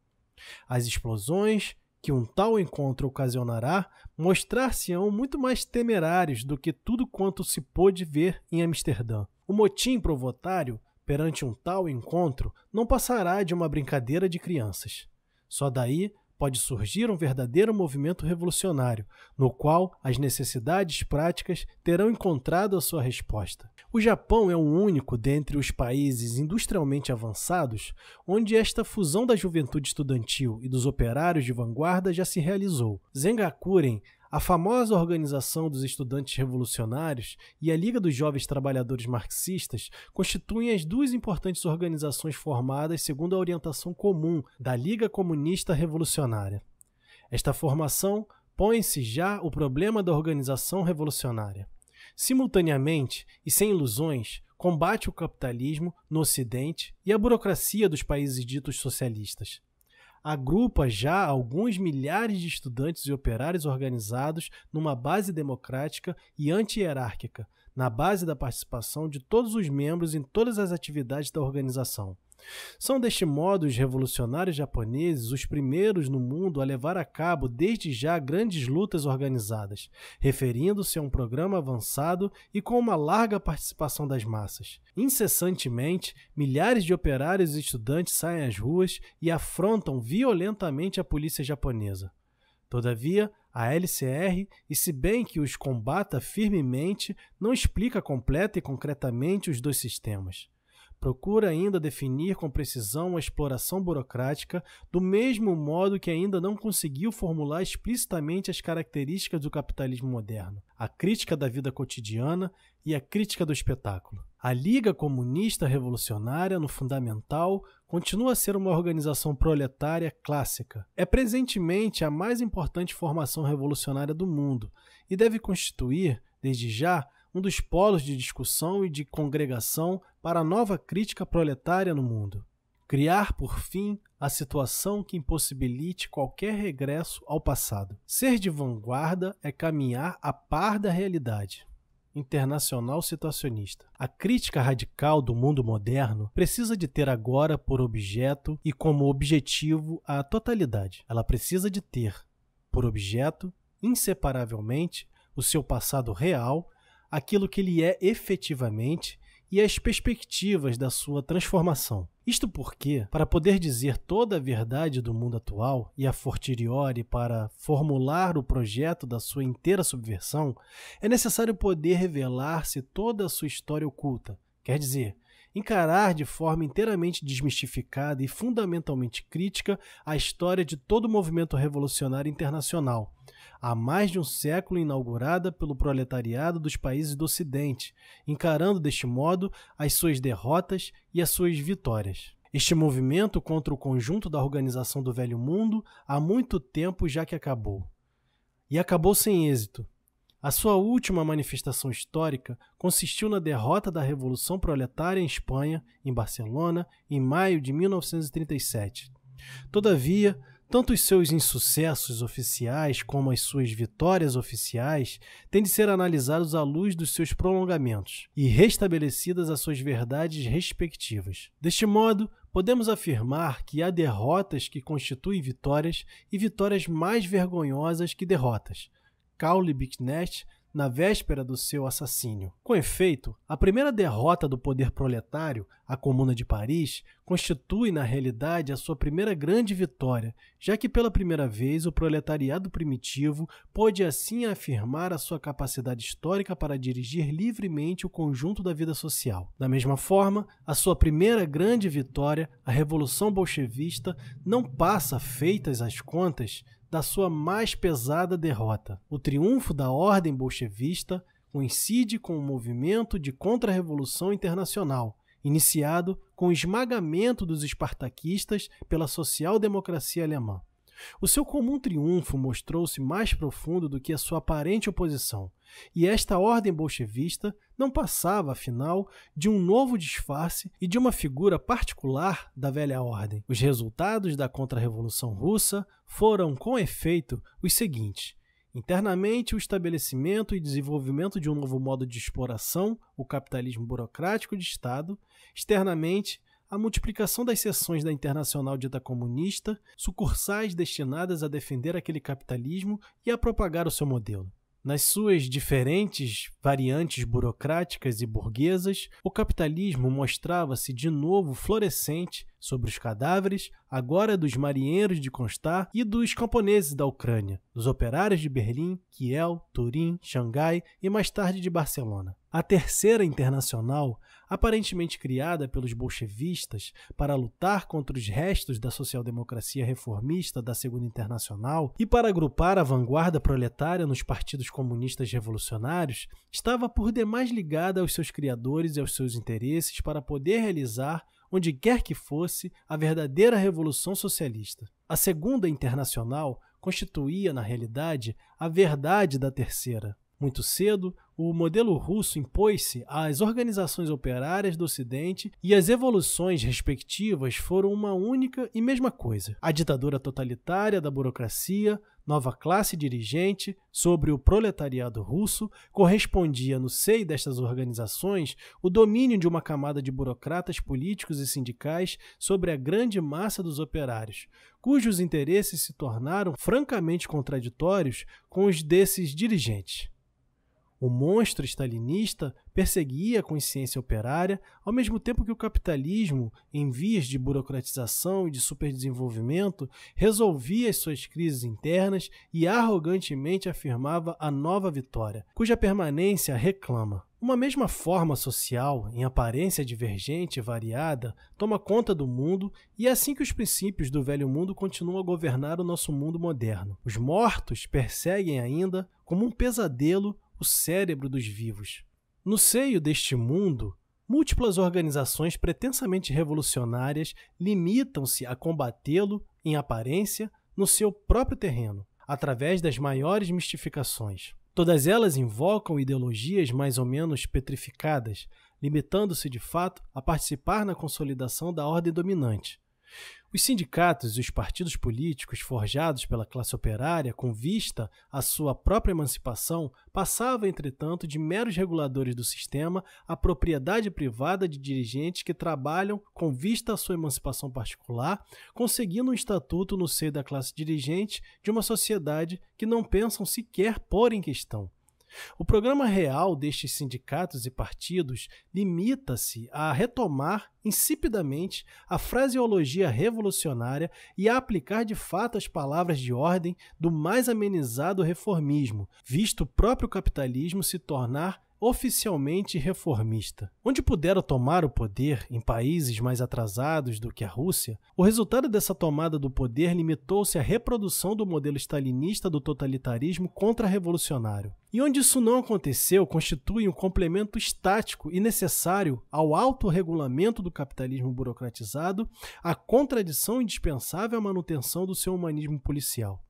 Speaker 1: As explosões que um tal encontro ocasionará, mostrar-se-ão muito mais temerários do que tudo quanto se pôde ver em Amsterdã. O motim provotário perante um tal encontro não passará de uma brincadeira de crianças. Só daí pode surgir um verdadeiro movimento revolucionário, no qual as necessidades práticas terão encontrado a sua resposta. O Japão é o único dentre os países industrialmente avançados onde esta fusão da juventude estudantil e dos operários de vanguarda já se realizou. Zengakuren a famosa Organização dos Estudantes Revolucionários e a Liga dos Jovens Trabalhadores Marxistas constituem as duas importantes organizações formadas segundo a orientação comum da Liga Comunista Revolucionária. Esta formação põe-se já o problema da organização revolucionária. Simultaneamente e sem ilusões, combate o capitalismo no Ocidente e a burocracia dos países ditos socialistas agrupa já alguns milhares de estudantes e operários organizados numa base democrática e anti-hierárquica, na base da participação de todos os membros em todas as atividades da organização. São, deste modo, os revolucionários japoneses os primeiros no mundo a levar a cabo desde já grandes lutas organizadas, referindo-se a um programa avançado e com uma larga participação das massas. Incessantemente, milhares de operários e estudantes saem às ruas e afrontam violentamente a polícia japonesa. Todavia, a LCR, e se bem que os combata firmemente, não explica completa e concretamente os dois sistemas procura ainda definir com precisão a exploração burocrática, do mesmo modo que ainda não conseguiu formular explicitamente as características do capitalismo moderno, a crítica da vida cotidiana e a crítica do espetáculo. A Liga Comunista Revolucionária, no fundamental, continua a ser uma organização proletária clássica. É presentemente a mais importante formação revolucionária do mundo e deve constituir, desde já, um dos polos de discussão e de congregação para a nova crítica proletária no mundo. Criar, por fim, a situação que impossibilite qualquer regresso ao passado. Ser de vanguarda é caminhar a par da realidade. Internacional Situacionista. A crítica radical do mundo moderno precisa de ter agora por objeto e como objetivo a totalidade. Ela precisa de ter por objeto, inseparavelmente, o seu passado real aquilo que ele é efetivamente e as perspectivas da sua transformação. Isto porque, para poder dizer toda a verdade do mundo atual e a fortiori para formular o projeto da sua inteira subversão, é necessário poder revelar-se toda a sua história oculta. Quer dizer, encarar de forma inteiramente desmistificada e fundamentalmente crítica a história de todo o movimento revolucionário internacional, há mais de um século inaugurada pelo proletariado dos países do Ocidente, encarando deste modo as suas derrotas e as suas vitórias. Este movimento contra o conjunto da organização do Velho Mundo há muito tempo já que acabou. E acabou sem êxito. A sua última manifestação histórica consistiu na derrota da Revolução Proletária em Espanha, em Barcelona, em maio de 1937. Todavia, tanto os seus insucessos oficiais como as suas vitórias oficiais têm de ser analisados à luz dos seus prolongamentos e restabelecidas as suas verdades respectivas. Deste modo, podemos afirmar que há derrotas que constituem vitórias e vitórias mais vergonhosas que derrotas. Kauli na véspera do seu assassínio. Com efeito, a primeira derrota do poder proletário, a Comuna de Paris, constitui na realidade a sua primeira grande vitória, já que pela primeira vez o proletariado primitivo pôde assim afirmar a sua capacidade histórica para dirigir livremente o conjunto da vida social. Da mesma forma, a sua primeira grande vitória, a Revolução Bolchevista, não passa, feitas as contas, da sua mais pesada derrota. O triunfo da ordem bolchevista coincide com o movimento de contra-revolução internacional, iniciado com o esmagamento dos espartaquistas pela social-democracia alemã. O seu comum triunfo mostrou-se mais profundo do que a sua aparente oposição, e esta ordem bolchevista não passava, afinal, de um novo disfarce e de uma figura particular da velha ordem. Os resultados da contra-revolução russa foram, com efeito, os seguintes. Internamente, o estabelecimento e desenvolvimento de um novo modo de exploração, o capitalismo burocrático de Estado. Externamente, a multiplicação das seções da Internacional dita comunista, sucursais destinadas a defender aquele capitalismo e a propagar o seu modelo. Nas suas diferentes variantes burocráticas e burguesas, o capitalismo mostrava-se de novo florescente sobre os cadáveres, agora dos marinheiros de Constar e dos camponeses da Ucrânia, dos operários de Berlim, Kiel, Turim, Xangai e mais tarde de Barcelona. A Terceira Internacional, aparentemente criada pelos bolchevistas para lutar contra os restos da social-democracia reformista da Segunda Internacional e para agrupar a vanguarda proletária nos partidos comunistas revolucionários, estava por demais ligada aos seus criadores e aos seus interesses para poder realizar onde quer que fosse, a verdadeira revolução socialista. A Segunda Internacional constituía, na realidade, a verdade da Terceira. Muito cedo, o modelo russo impôs-se às organizações operárias do Ocidente e as evoluções respectivas foram uma única e mesma coisa: a ditadura totalitária da burocracia, nova classe dirigente, sobre o proletariado russo, correspondia no seio destas organizações o domínio de uma camada de burocratas políticos e sindicais sobre a grande massa dos operários, cujos interesses se tornaram francamente contraditórios com os desses dirigentes. O monstro stalinista perseguia a consciência operária, ao mesmo tempo que o capitalismo, em vias de burocratização e de superdesenvolvimento, resolvia as suas crises internas e arrogantemente afirmava a nova vitória, cuja permanência reclama. Uma mesma forma social, em aparência divergente e variada, toma conta do mundo e é assim que os princípios do velho mundo continuam a governar o nosso mundo moderno. Os mortos perseguem ainda, como um pesadelo, o cérebro dos vivos. No seio deste mundo, múltiplas organizações pretensamente revolucionárias limitam-se a combatê-lo, em aparência, no seu próprio terreno, através das maiores mistificações. Todas elas invocam ideologias mais ou menos petrificadas, limitando-se de fato a participar na consolidação da ordem dominante. Os sindicatos e os partidos políticos forjados pela classe operária com vista à sua própria emancipação passavam, entretanto, de meros reguladores do sistema à propriedade privada de dirigentes que trabalham com vista à sua emancipação particular, conseguindo um estatuto no seio da classe dirigente de uma sociedade que não pensam sequer pôr em questão. O programa real destes sindicatos e partidos limita-se a retomar insipidamente a fraseologia revolucionária e a aplicar de fato as palavras de ordem do mais amenizado reformismo, visto o próprio capitalismo se tornar oficialmente reformista. Onde puderam tomar o poder, em países mais atrasados do que a Rússia, o resultado dessa tomada do poder limitou-se à reprodução do modelo stalinista do totalitarismo contra-revolucionário. E onde isso não aconteceu, constitui um complemento estático e necessário ao autorregulamento do capitalismo burocratizado, a contradição indispensável à manutenção do seu humanismo policial.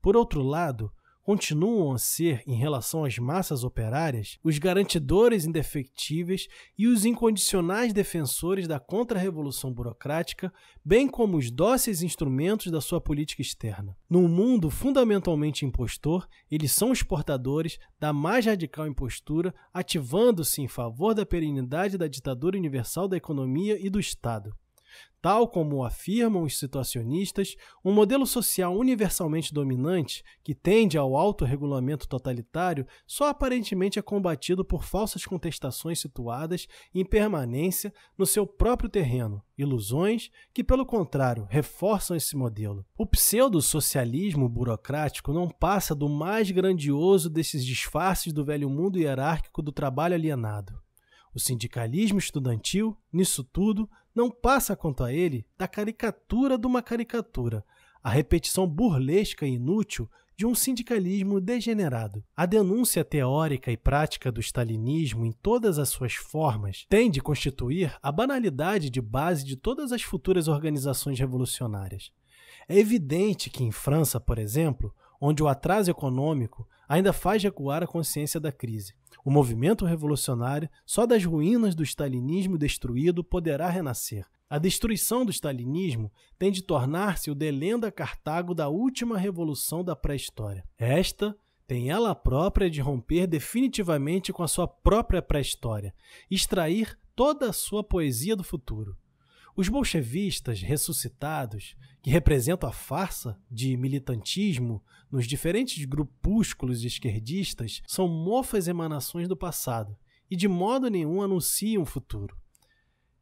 Speaker 1: Por outro lado, continuam a ser, em relação às massas operárias, os garantidores indefectíveis e os incondicionais defensores da contra-revolução burocrática, bem como os dóceis instrumentos da sua política externa. Num mundo fundamentalmente impostor, eles são os portadores da mais radical impostura, ativando-se em favor da perenidade da ditadura universal da economia e do Estado. Tal como afirmam os situacionistas, um modelo social universalmente dominante, que tende ao autorregulamento totalitário, só aparentemente é combatido por falsas contestações situadas em permanência no seu próprio terreno, ilusões que, pelo contrário, reforçam esse modelo. O pseudo-socialismo burocrático não passa do mais grandioso desses disfarces do velho mundo hierárquico do trabalho alienado. O sindicalismo estudantil, nisso tudo, não passa quanto a ele da caricatura de uma caricatura, a repetição burlesca e inútil de um sindicalismo degenerado. A denúncia teórica e prática do stalinismo em todas as suas formas tende a constituir a banalidade de base de todas as futuras organizações revolucionárias. É evidente que em França, por exemplo, onde o atraso econômico ainda faz recuar a consciência da crise. O movimento revolucionário, só das ruínas do stalinismo destruído, poderá renascer. A destruição do stalinismo tem de tornar-se o delenda Cartago da última revolução da pré-história. Esta tem ela própria de romper definitivamente com a sua própria pré-história, extrair toda a sua poesia do futuro. Os bolchevistas ressuscitados, que representam a farsa de militantismo nos diferentes grupúsculos esquerdistas, são mofas emanações do passado e de modo nenhum anunciam o futuro.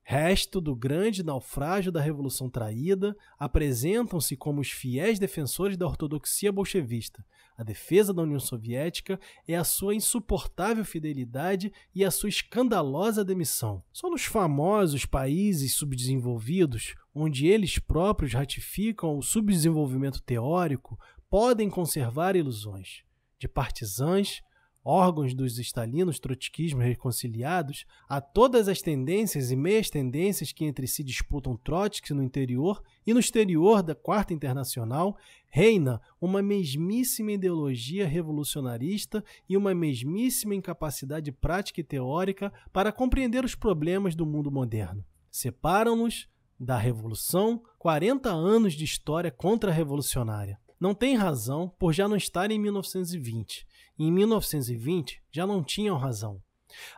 Speaker 1: Resto do grande naufrágio da Revolução Traída, apresentam-se como os fiéis defensores da ortodoxia bolchevista. A defesa da União Soviética é a sua insuportável fidelidade e a sua escandalosa demissão. Só nos famosos países subdesenvolvidos, onde eles próprios ratificam o subdesenvolvimento teórico, podem conservar ilusões de partisãs, órgãos dos estalinos trotskismos reconciliados, a todas as tendências e meias tendências que entre si disputam Trotsky no interior e no exterior da Quarta Internacional, reina uma mesmíssima ideologia revolucionarista e uma mesmíssima incapacidade prática e teórica para compreender os problemas do mundo moderno. Separam-nos da Revolução 40 anos de história contra-revolucionária. Não tem razão por já não estar em 1920 em 1920 já não tinham razão.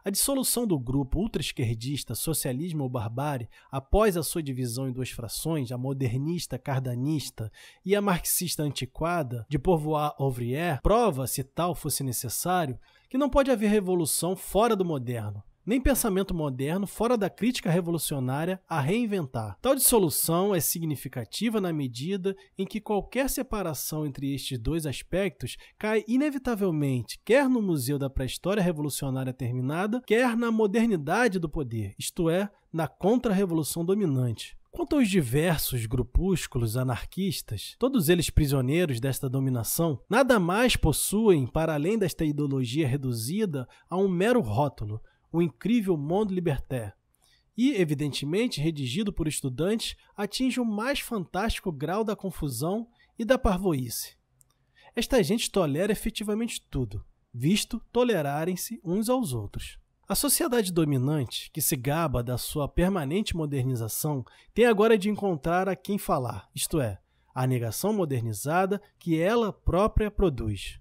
Speaker 1: A dissolução do grupo ultraesquerdista Socialismo ou Barbárie, após a sua divisão em duas frações, a modernista cardanista e a marxista antiquada, de Beauvoir-Ouvrier, prova, se tal fosse necessário, que não pode haver revolução fora do moderno nem pensamento moderno fora da crítica revolucionária a reinventar. Tal dissolução é significativa na medida em que qualquer separação entre estes dois aspectos cai inevitavelmente, quer no museu da pré-história revolucionária terminada, quer na modernidade do poder, isto é, na contra-revolução dominante. Quanto aos diversos grupúsculos anarquistas, todos eles prisioneiros desta dominação, nada mais possuem para além desta ideologia reduzida a um mero rótulo, o Incrível Monde Libertaire, e, evidentemente, redigido por estudantes, atinge o mais fantástico grau da confusão e da parvoíce. Esta gente tolera efetivamente tudo, visto tolerarem-se uns aos outros. A sociedade dominante, que se gaba da sua permanente modernização, tem agora de encontrar a quem falar, isto é, a negação modernizada que ela própria produz.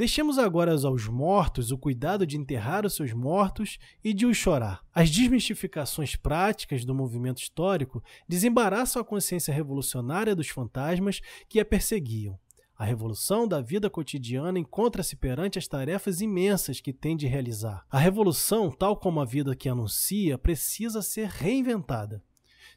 Speaker 1: Deixemos agora aos mortos o cuidado de enterrar os seus mortos e de os chorar. As desmistificações práticas do movimento histórico desembaraçam a consciência revolucionária dos fantasmas que a perseguiam. A revolução da vida cotidiana encontra-se perante as tarefas imensas que tem de realizar. A revolução, tal como a vida que anuncia, precisa ser reinventada.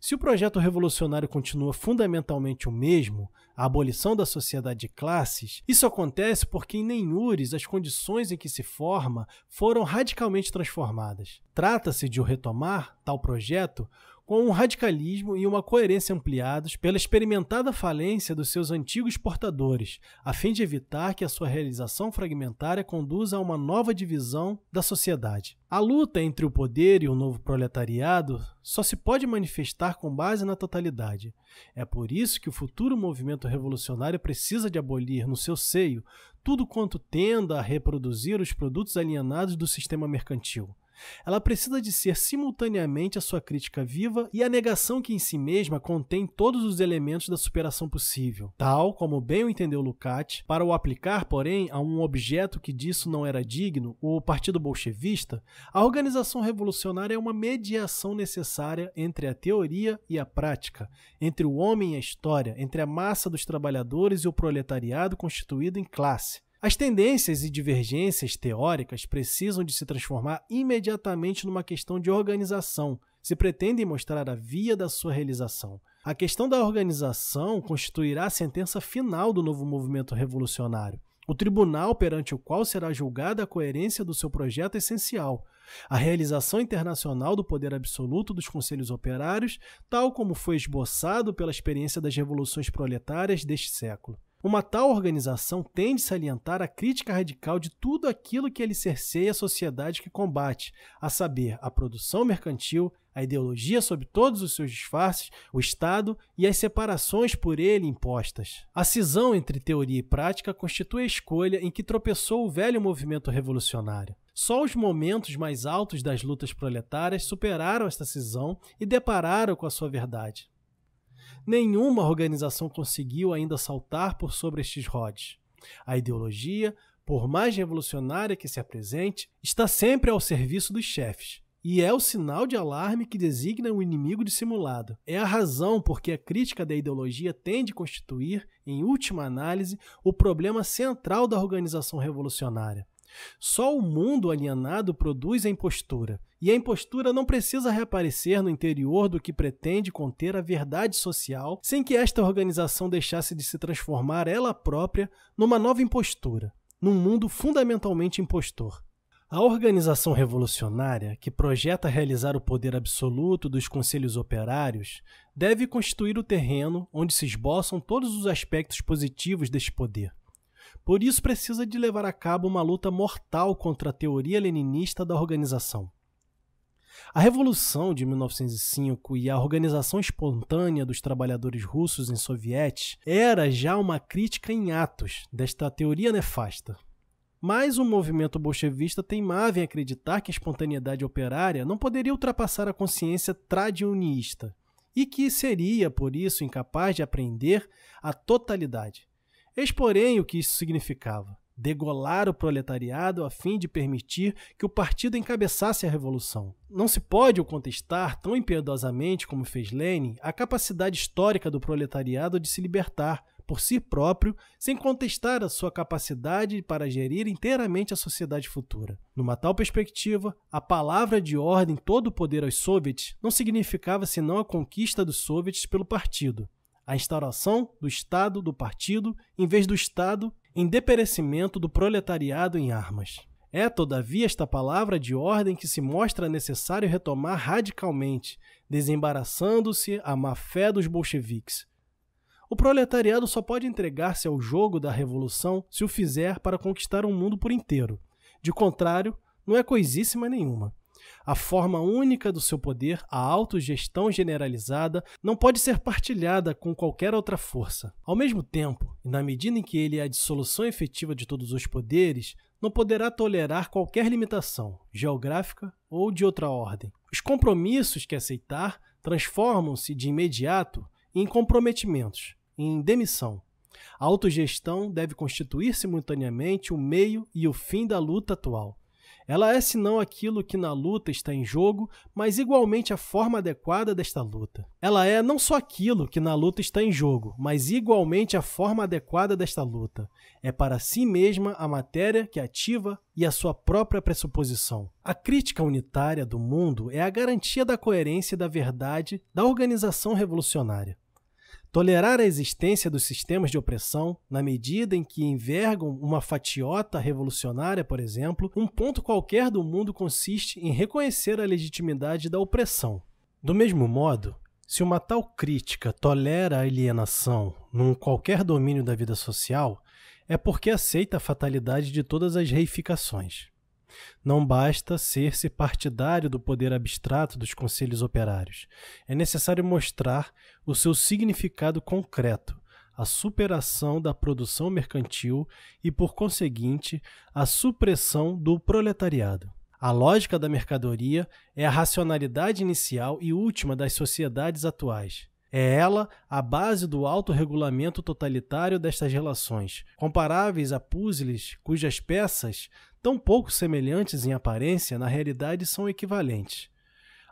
Speaker 1: Se o projeto revolucionário continua fundamentalmente o mesmo, a abolição da sociedade de classes, isso acontece porque em Nenhures as condições em que se forma foram radicalmente transformadas. Trata-se de o retomar, tal projeto, com um radicalismo e uma coerência ampliados pela experimentada falência dos seus antigos portadores, a fim de evitar que a sua realização fragmentária conduza a uma nova divisão da sociedade. A luta entre o poder e o novo proletariado só se pode manifestar com base na totalidade. É por isso que o futuro movimento revolucionário precisa de abolir no seu seio tudo quanto tenda a reproduzir os produtos alienados do sistema mercantil ela precisa de ser simultaneamente a sua crítica viva e a negação que em si mesma contém todos os elementos da superação possível, tal como bem o entendeu Lukács, para o aplicar, porém, a um objeto que disso não era digno, o Partido Bolchevista, a organização revolucionária é uma mediação necessária entre a teoria e a prática, entre o homem e a história, entre a massa dos trabalhadores e o proletariado constituído em classe. As tendências e divergências teóricas precisam de se transformar imediatamente numa questão de organização, se pretendem mostrar a via da sua realização. A questão da organização constituirá a sentença final do novo movimento revolucionário, o tribunal perante o qual será julgada a coerência do seu projeto essencial, a realização internacional do poder absoluto dos conselhos operários, tal como foi esboçado pela experiência das revoluções proletárias deste século. Uma tal organização tende a salientar a crítica radical de tudo aquilo que ele cerceia a sociedade que combate, a saber, a produção mercantil, a ideologia sob todos os seus disfarces, o Estado e as separações por ele impostas. A cisão entre teoria e prática constitui a escolha em que tropeçou o velho movimento revolucionário. Só os momentos mais altos das lutas proletárias superaram esta cisão e depararam com a sua verdade nenhuma organização conseguiu ainda saltar por sobre estes rodes. A ideologia, por mais revolucionária que se apresente, está sempre ao serviço dos chefes. E é o sinal de alarme que designa o inimigo dissimulado. É a razão por que a crítica da ideologia tende a constituir, em última análise, o problema central da organização revolucionária. Só o mundo alienado produz a impostura, e a impostura não precisa reaparecer no interior do que pretende conter a verdade social sem que esta organização deixasse de se transformar ela própria numa nova impostura, num mundo fundamentalmente impostor. A organização revolucionária, que projeta realizar o poder absoluto dos conselhos operários, deve constituir o terreno onde se esboçam todos os aspectos positivos deste poder por isso precisa de levar a cabo uma luta mortal contra a teoria leninista da organização. A Revolução de 1905 e a organização espontânea dos trabalhadores russos em sovietes era já uma crítica em atos desta teoria nefasta. Mas o movimento bolchevista teimava em acreditar que a espontaneidade operária não poderia ultrapassar a consciência tradiunista e que seria, por isso, incapaz de aprender a totalidade. Eis, porém, o que isso significava: degolar o proletariado a fim de permitir que o partido encabeçasse a revolução. Não se pode contestar tão impiedosamente como fez Lenin a capacidade histórica do proletariado de se libertar por si próprio, sem contestar a sua capacidade para gerir inteiramente a sociedade futura. Numa tal perspectiva, a palavra de ordem todo o poder aos soviets não significava senão a conquista dos soviets pelo partido a instauração do Estado do partido em vez do Estado em deperecimento do proletariado em armas. É, todavia, esta palavra de ordem que se mostra necessário retomar radicalmente, desembaraçando-se a má fé dos bolcheviques. O proletariado só pode entregar-se ao jogo da revolução se o fizer para conquistar o um mundo por inteiro. De contrário, não é coisíssima nenhuma. A forma única do seu poder, a autogestão generalizada, não pode ser partilhada com qualquer outra força. Ao mesmo tempo, e na medida em que ele é a dissolução efetiva de todos os poderes, não poderá tolerar qualquer limitação, geográfica ou de outra ordem. Os compromissos que aceitar transformam-se de imediato em comprometimentos, em demissão. A autogestão deve constituir simultaneamente o meio e o fim da luta atual. Ela é senão aquilo que na luta está em jogo, mas igualmente a forma adequada desta luta. Ela é não só aquilo que na luta está em jogo, mas igualmente a forma adequada desta luta. É para si mesma a matéria que é ativa e a sua própria pressuposição. A crítica unitária do mundo é a garantia da coerência e da verdade da organização revolucionária. Tolerar a existência dos sistemas de opressão, na medida em que envergam uma fatiota revolucionária, por exemplo, um ponto qualquer do mundo consiste em reconhecer a legitimidade da opressão. Do mesmo modo, se uma tal crítica tolera a alienação num qualquer domínio da vida social, é porque aceita a fatalidade de todas as reificações. Não basta ser-se partidário do poder abstrato dos conselhos operários. É necessário mostrar o seu significado concreto, a superação da produção mercantil e, por conseguinte, a supressão do proletariado. A lógica da mercadoria é a racionalidade inicial e última das sociedades atuais. É ela a base do autorregulamento totalitário destas relações, comparáveis a puzzles cujas peças tão pouco semelhantes em aparência, na realidade são equivalentes.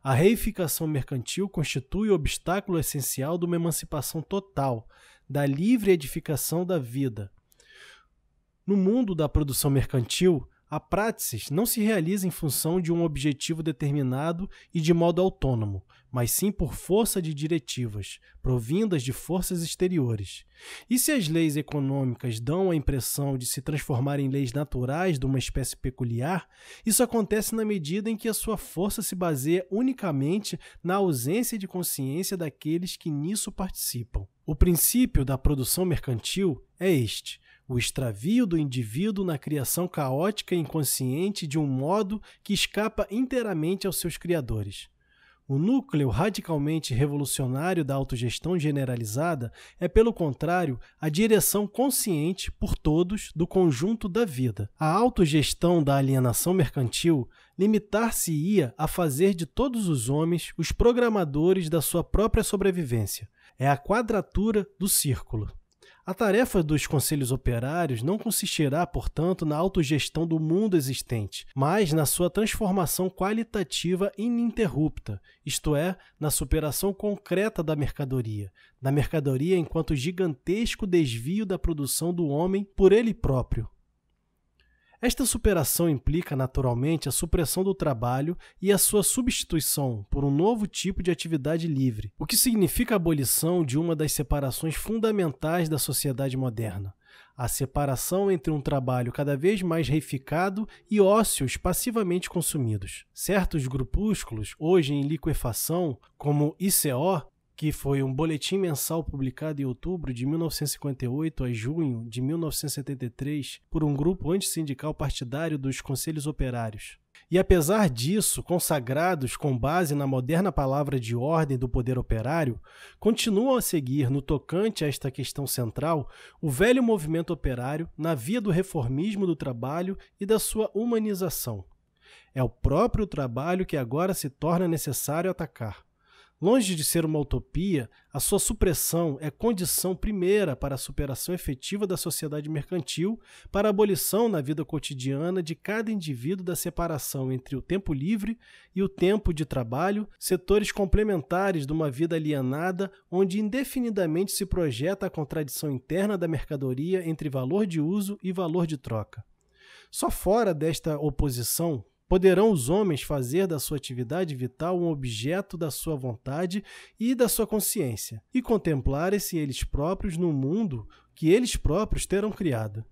Speaker 1: A reificação mercantil constitui o obstáculo essencial de uma emancipação total, da livre edificação da vida. No mundo da produção mercantil, a prática não se realiza em função de um objetivo determinado e de modo autônomo, mas sim por força de diretivas, provindas de forças exteriores. E se as leis econômicas dão a impressão de se transformar em leis naturais de uma espécie peculiar, isso acontece na medida em que a sua força se baseia unicamente na ausência de consciência daqueles que nisso participam. O princípio da produção mercantil é este o extravio do indivíduo na criação caótica e inconsciente de um modo que escapa inteiramente aos seus criadores. O núcleo radicalmente revolucionário da autogestão generalizada é, pelo contrário, a direção consciente por todos do conjunto da vida. A autogestão da alienação mercantil limitar-se-ia a fazer de todos os homens os programadores da sua própria sobrevivência. É a quadratura do círculo. A tarefa dos conselhos operários não consistirá, portanto, na autogestão do mundo existente, mas na sua transformação qualitativa ininterrupta, isto é, na superação concreta da mercadoria, da mercadoria enquanto gigantesco desvio da produção do homem por ele próprio, esta superação implica, naturalmente, a supressão do trabalho e a sua substituição por um novo tipo de atividade livre, o que significa a abolição de uma das separações fundamentais da sociedade moderna. A separação entre um trabalho cada vez mais reificado e ósseos passivamente consumidos. Certos grupúsculos, hoje em liquefação, como ICO, que foi um boletim mensal publicado em outubro de 1958 a junho de 1973 por um grupo antissindical partidário dos Conselhos Operários. E apesar disso, consagrados com base na moderna palavra de ordem do poder operário, continuam a seguir, no tocante a esta questão central, o velho movimento operário na via do reformismo do trabalho e da sua humanização. É o próprio trabalho que agora se torna necessário atacar. Longe de ser uma utopia, a sua supressão é condição primeira para a superação efetiva da sociedade mercantil, para a abolição na vida cotidiana de cada indivíduo da separação entre o tempo livre e o tempo de trabalho, setores complementares de uma vida alienada, onde indefinidamente se projeta a contradição interna da mercadoria entre valor de uso e valor de troca. Só fora desta oposição Poderão os homens fazer da sua atividade vital um objeto da sua vontade e da sua consciência, e contemplarem-se eles próprios no mundo que eles próprios terão criado.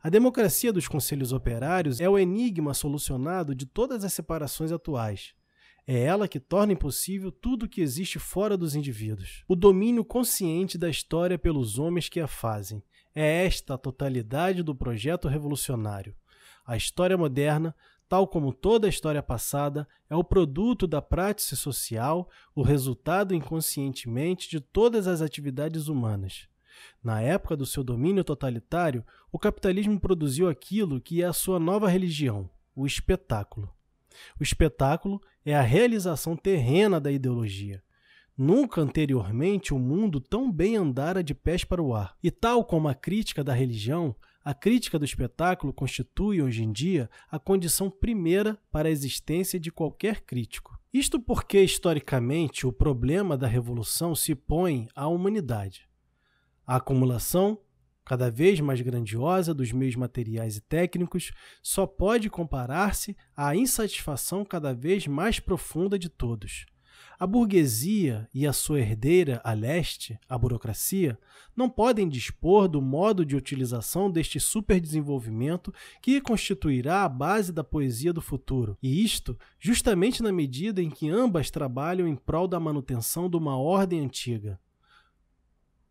Speaker 1: A democracia dos conselhos operários é o enigma solucionado de todas as separações atuais. É ela que torna impossível tudo o que existe fora dos indivíduos. O domínio consciente da história pelos homens que a fazem. É esta a totalidade do projeto revolucionário. A história moderna tal como toda a história passada, é o produto da prática social, o resultado inconscientemente de todas as atividades humanas. Na época do seu domínio totalitário, o capitalismo produziu aquilo que é a sua nova religião, o espetáculo. O espetáculo é a realização terrena da ideologia. Nunca anteriormente o mundo tão bem andara de pés para o ar. E tal como a crítica da religião, a crítica do espetáculo constitui, hoje em dia, a condição primeira para a existência de qualquer crítico. Isto porque, historicamente, o problema da revolução se põe à humanidade. A acumulação, cada vez mais grandiosa, dos meios materiais e técnicos só pode comparar-se à insatisfação cada vez mais profunda de todos a burguesia e a sua herdeira a leste, a burocracia, não podem dispor do modo de utilização deste superdesenvolvimento que constituirá a base da poesia do futuro, e isto justamente na medida em que ambas trabalham em prol da manutenção de uma ordem antiga.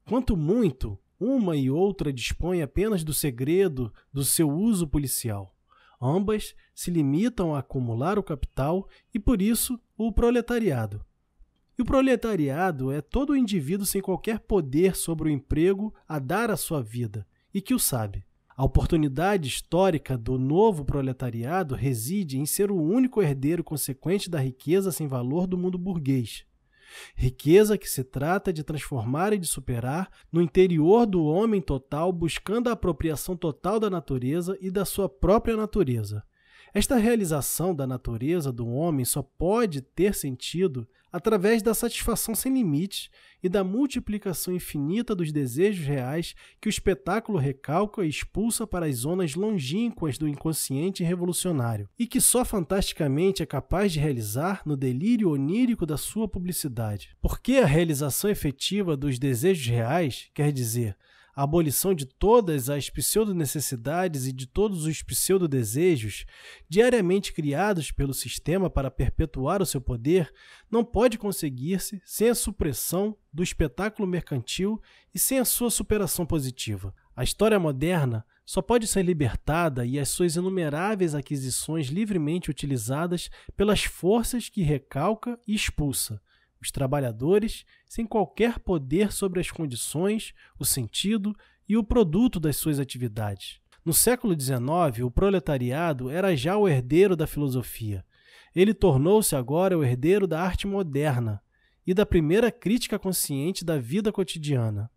Speaker 1: Quanto muito, uma e outra dispõe apenas do segredo do seu uso policial. Ambas se limitam a acumular o capital e, por isso, o proletariado e o proletariado é todo indivíduo sem qualquer poder sobre o emprego a dar a sua vida, e que o sabe. A oportunidade histórica do novo proletariado reside em ser o único herdeiro consequente da riqueza sem valor do mundo burguês. Riqueza que se trata de transformar e de superar no interior do homem total, buscando a apropriação total da natureza e da sua própria natureza. Esta realização da natureza do homem só pode ter sentido através da satisfação sem limites e da multiplicação infinita dos desejos reais que o espetáculo recalca e expulsa para as zonas longínquas do inconsciente revolucionário, e que só fantasticamente é capaz de realizar no delírio onírico da sua publicidade. Porque a realização efetiva dos desejos reais, quer dizer, a abolição de todas as pseudo-necessidades e de todos os pseudo-desejos, diariamente criados pelo sistema para perpetuar o seu poder, não pode conseguir-se sem a supressão do espetáculo mercantil e sem a sua superação positiva. A história moderna só pode ser libertada e as suas inumeráveis aquisições livremente utilizadas pelas forças que recalca e expulsa os trabalhadores, sem qualquer poder sobre as condições, o sentido e o produto das suas atividades. No século XIX, o proletariado era já o herdeiro da filosofia. Ele tornou-se agora o herdeiro da arte moderna e da primeira crítica consciente da vida cotidiana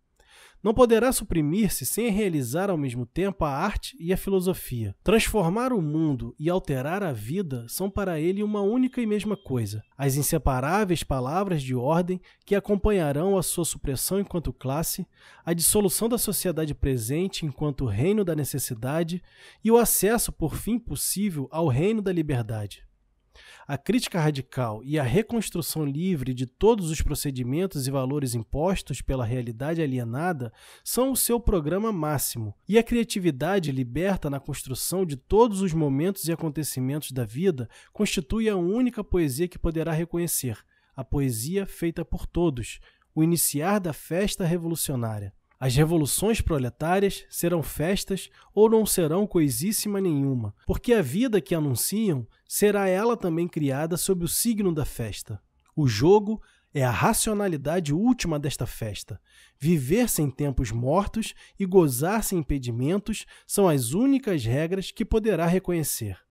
Speaker 1: não poderá suprimir-se sem realizar ao mesmo tempo a arte e a filosofia. Transformar o mundo e alterar a vida são para ele uma única e mesma coisa. As inseparáveis palavras de ordem que acompanharão a sua supressão enquanto classe, a dissolução da sociedade presente enquanto reino da necessidade e o acesso, por fim possível, ao reino da liberdade. A crítica radical e a reconstrução livre de todos os procedimentos e valores impostos pela realidade alienada são o seu programa máximo, e a criatividade liberta na construção de todos os momentos e acontecimentos da vida constitui a única poesia que poderá reconhecer, a poesia feita por todos, o iniciar da festa revolucionária. As revoluções proletárias serão festas ou não serão coisíssima nenhuma, porque a vida que anunciam será ela também criada sob o signo da festa. O jogo é a racionalidade última desta festa. Viver sem tempos mortos e gozar sem impedimentos são as únicas regras que poderá reconhecer.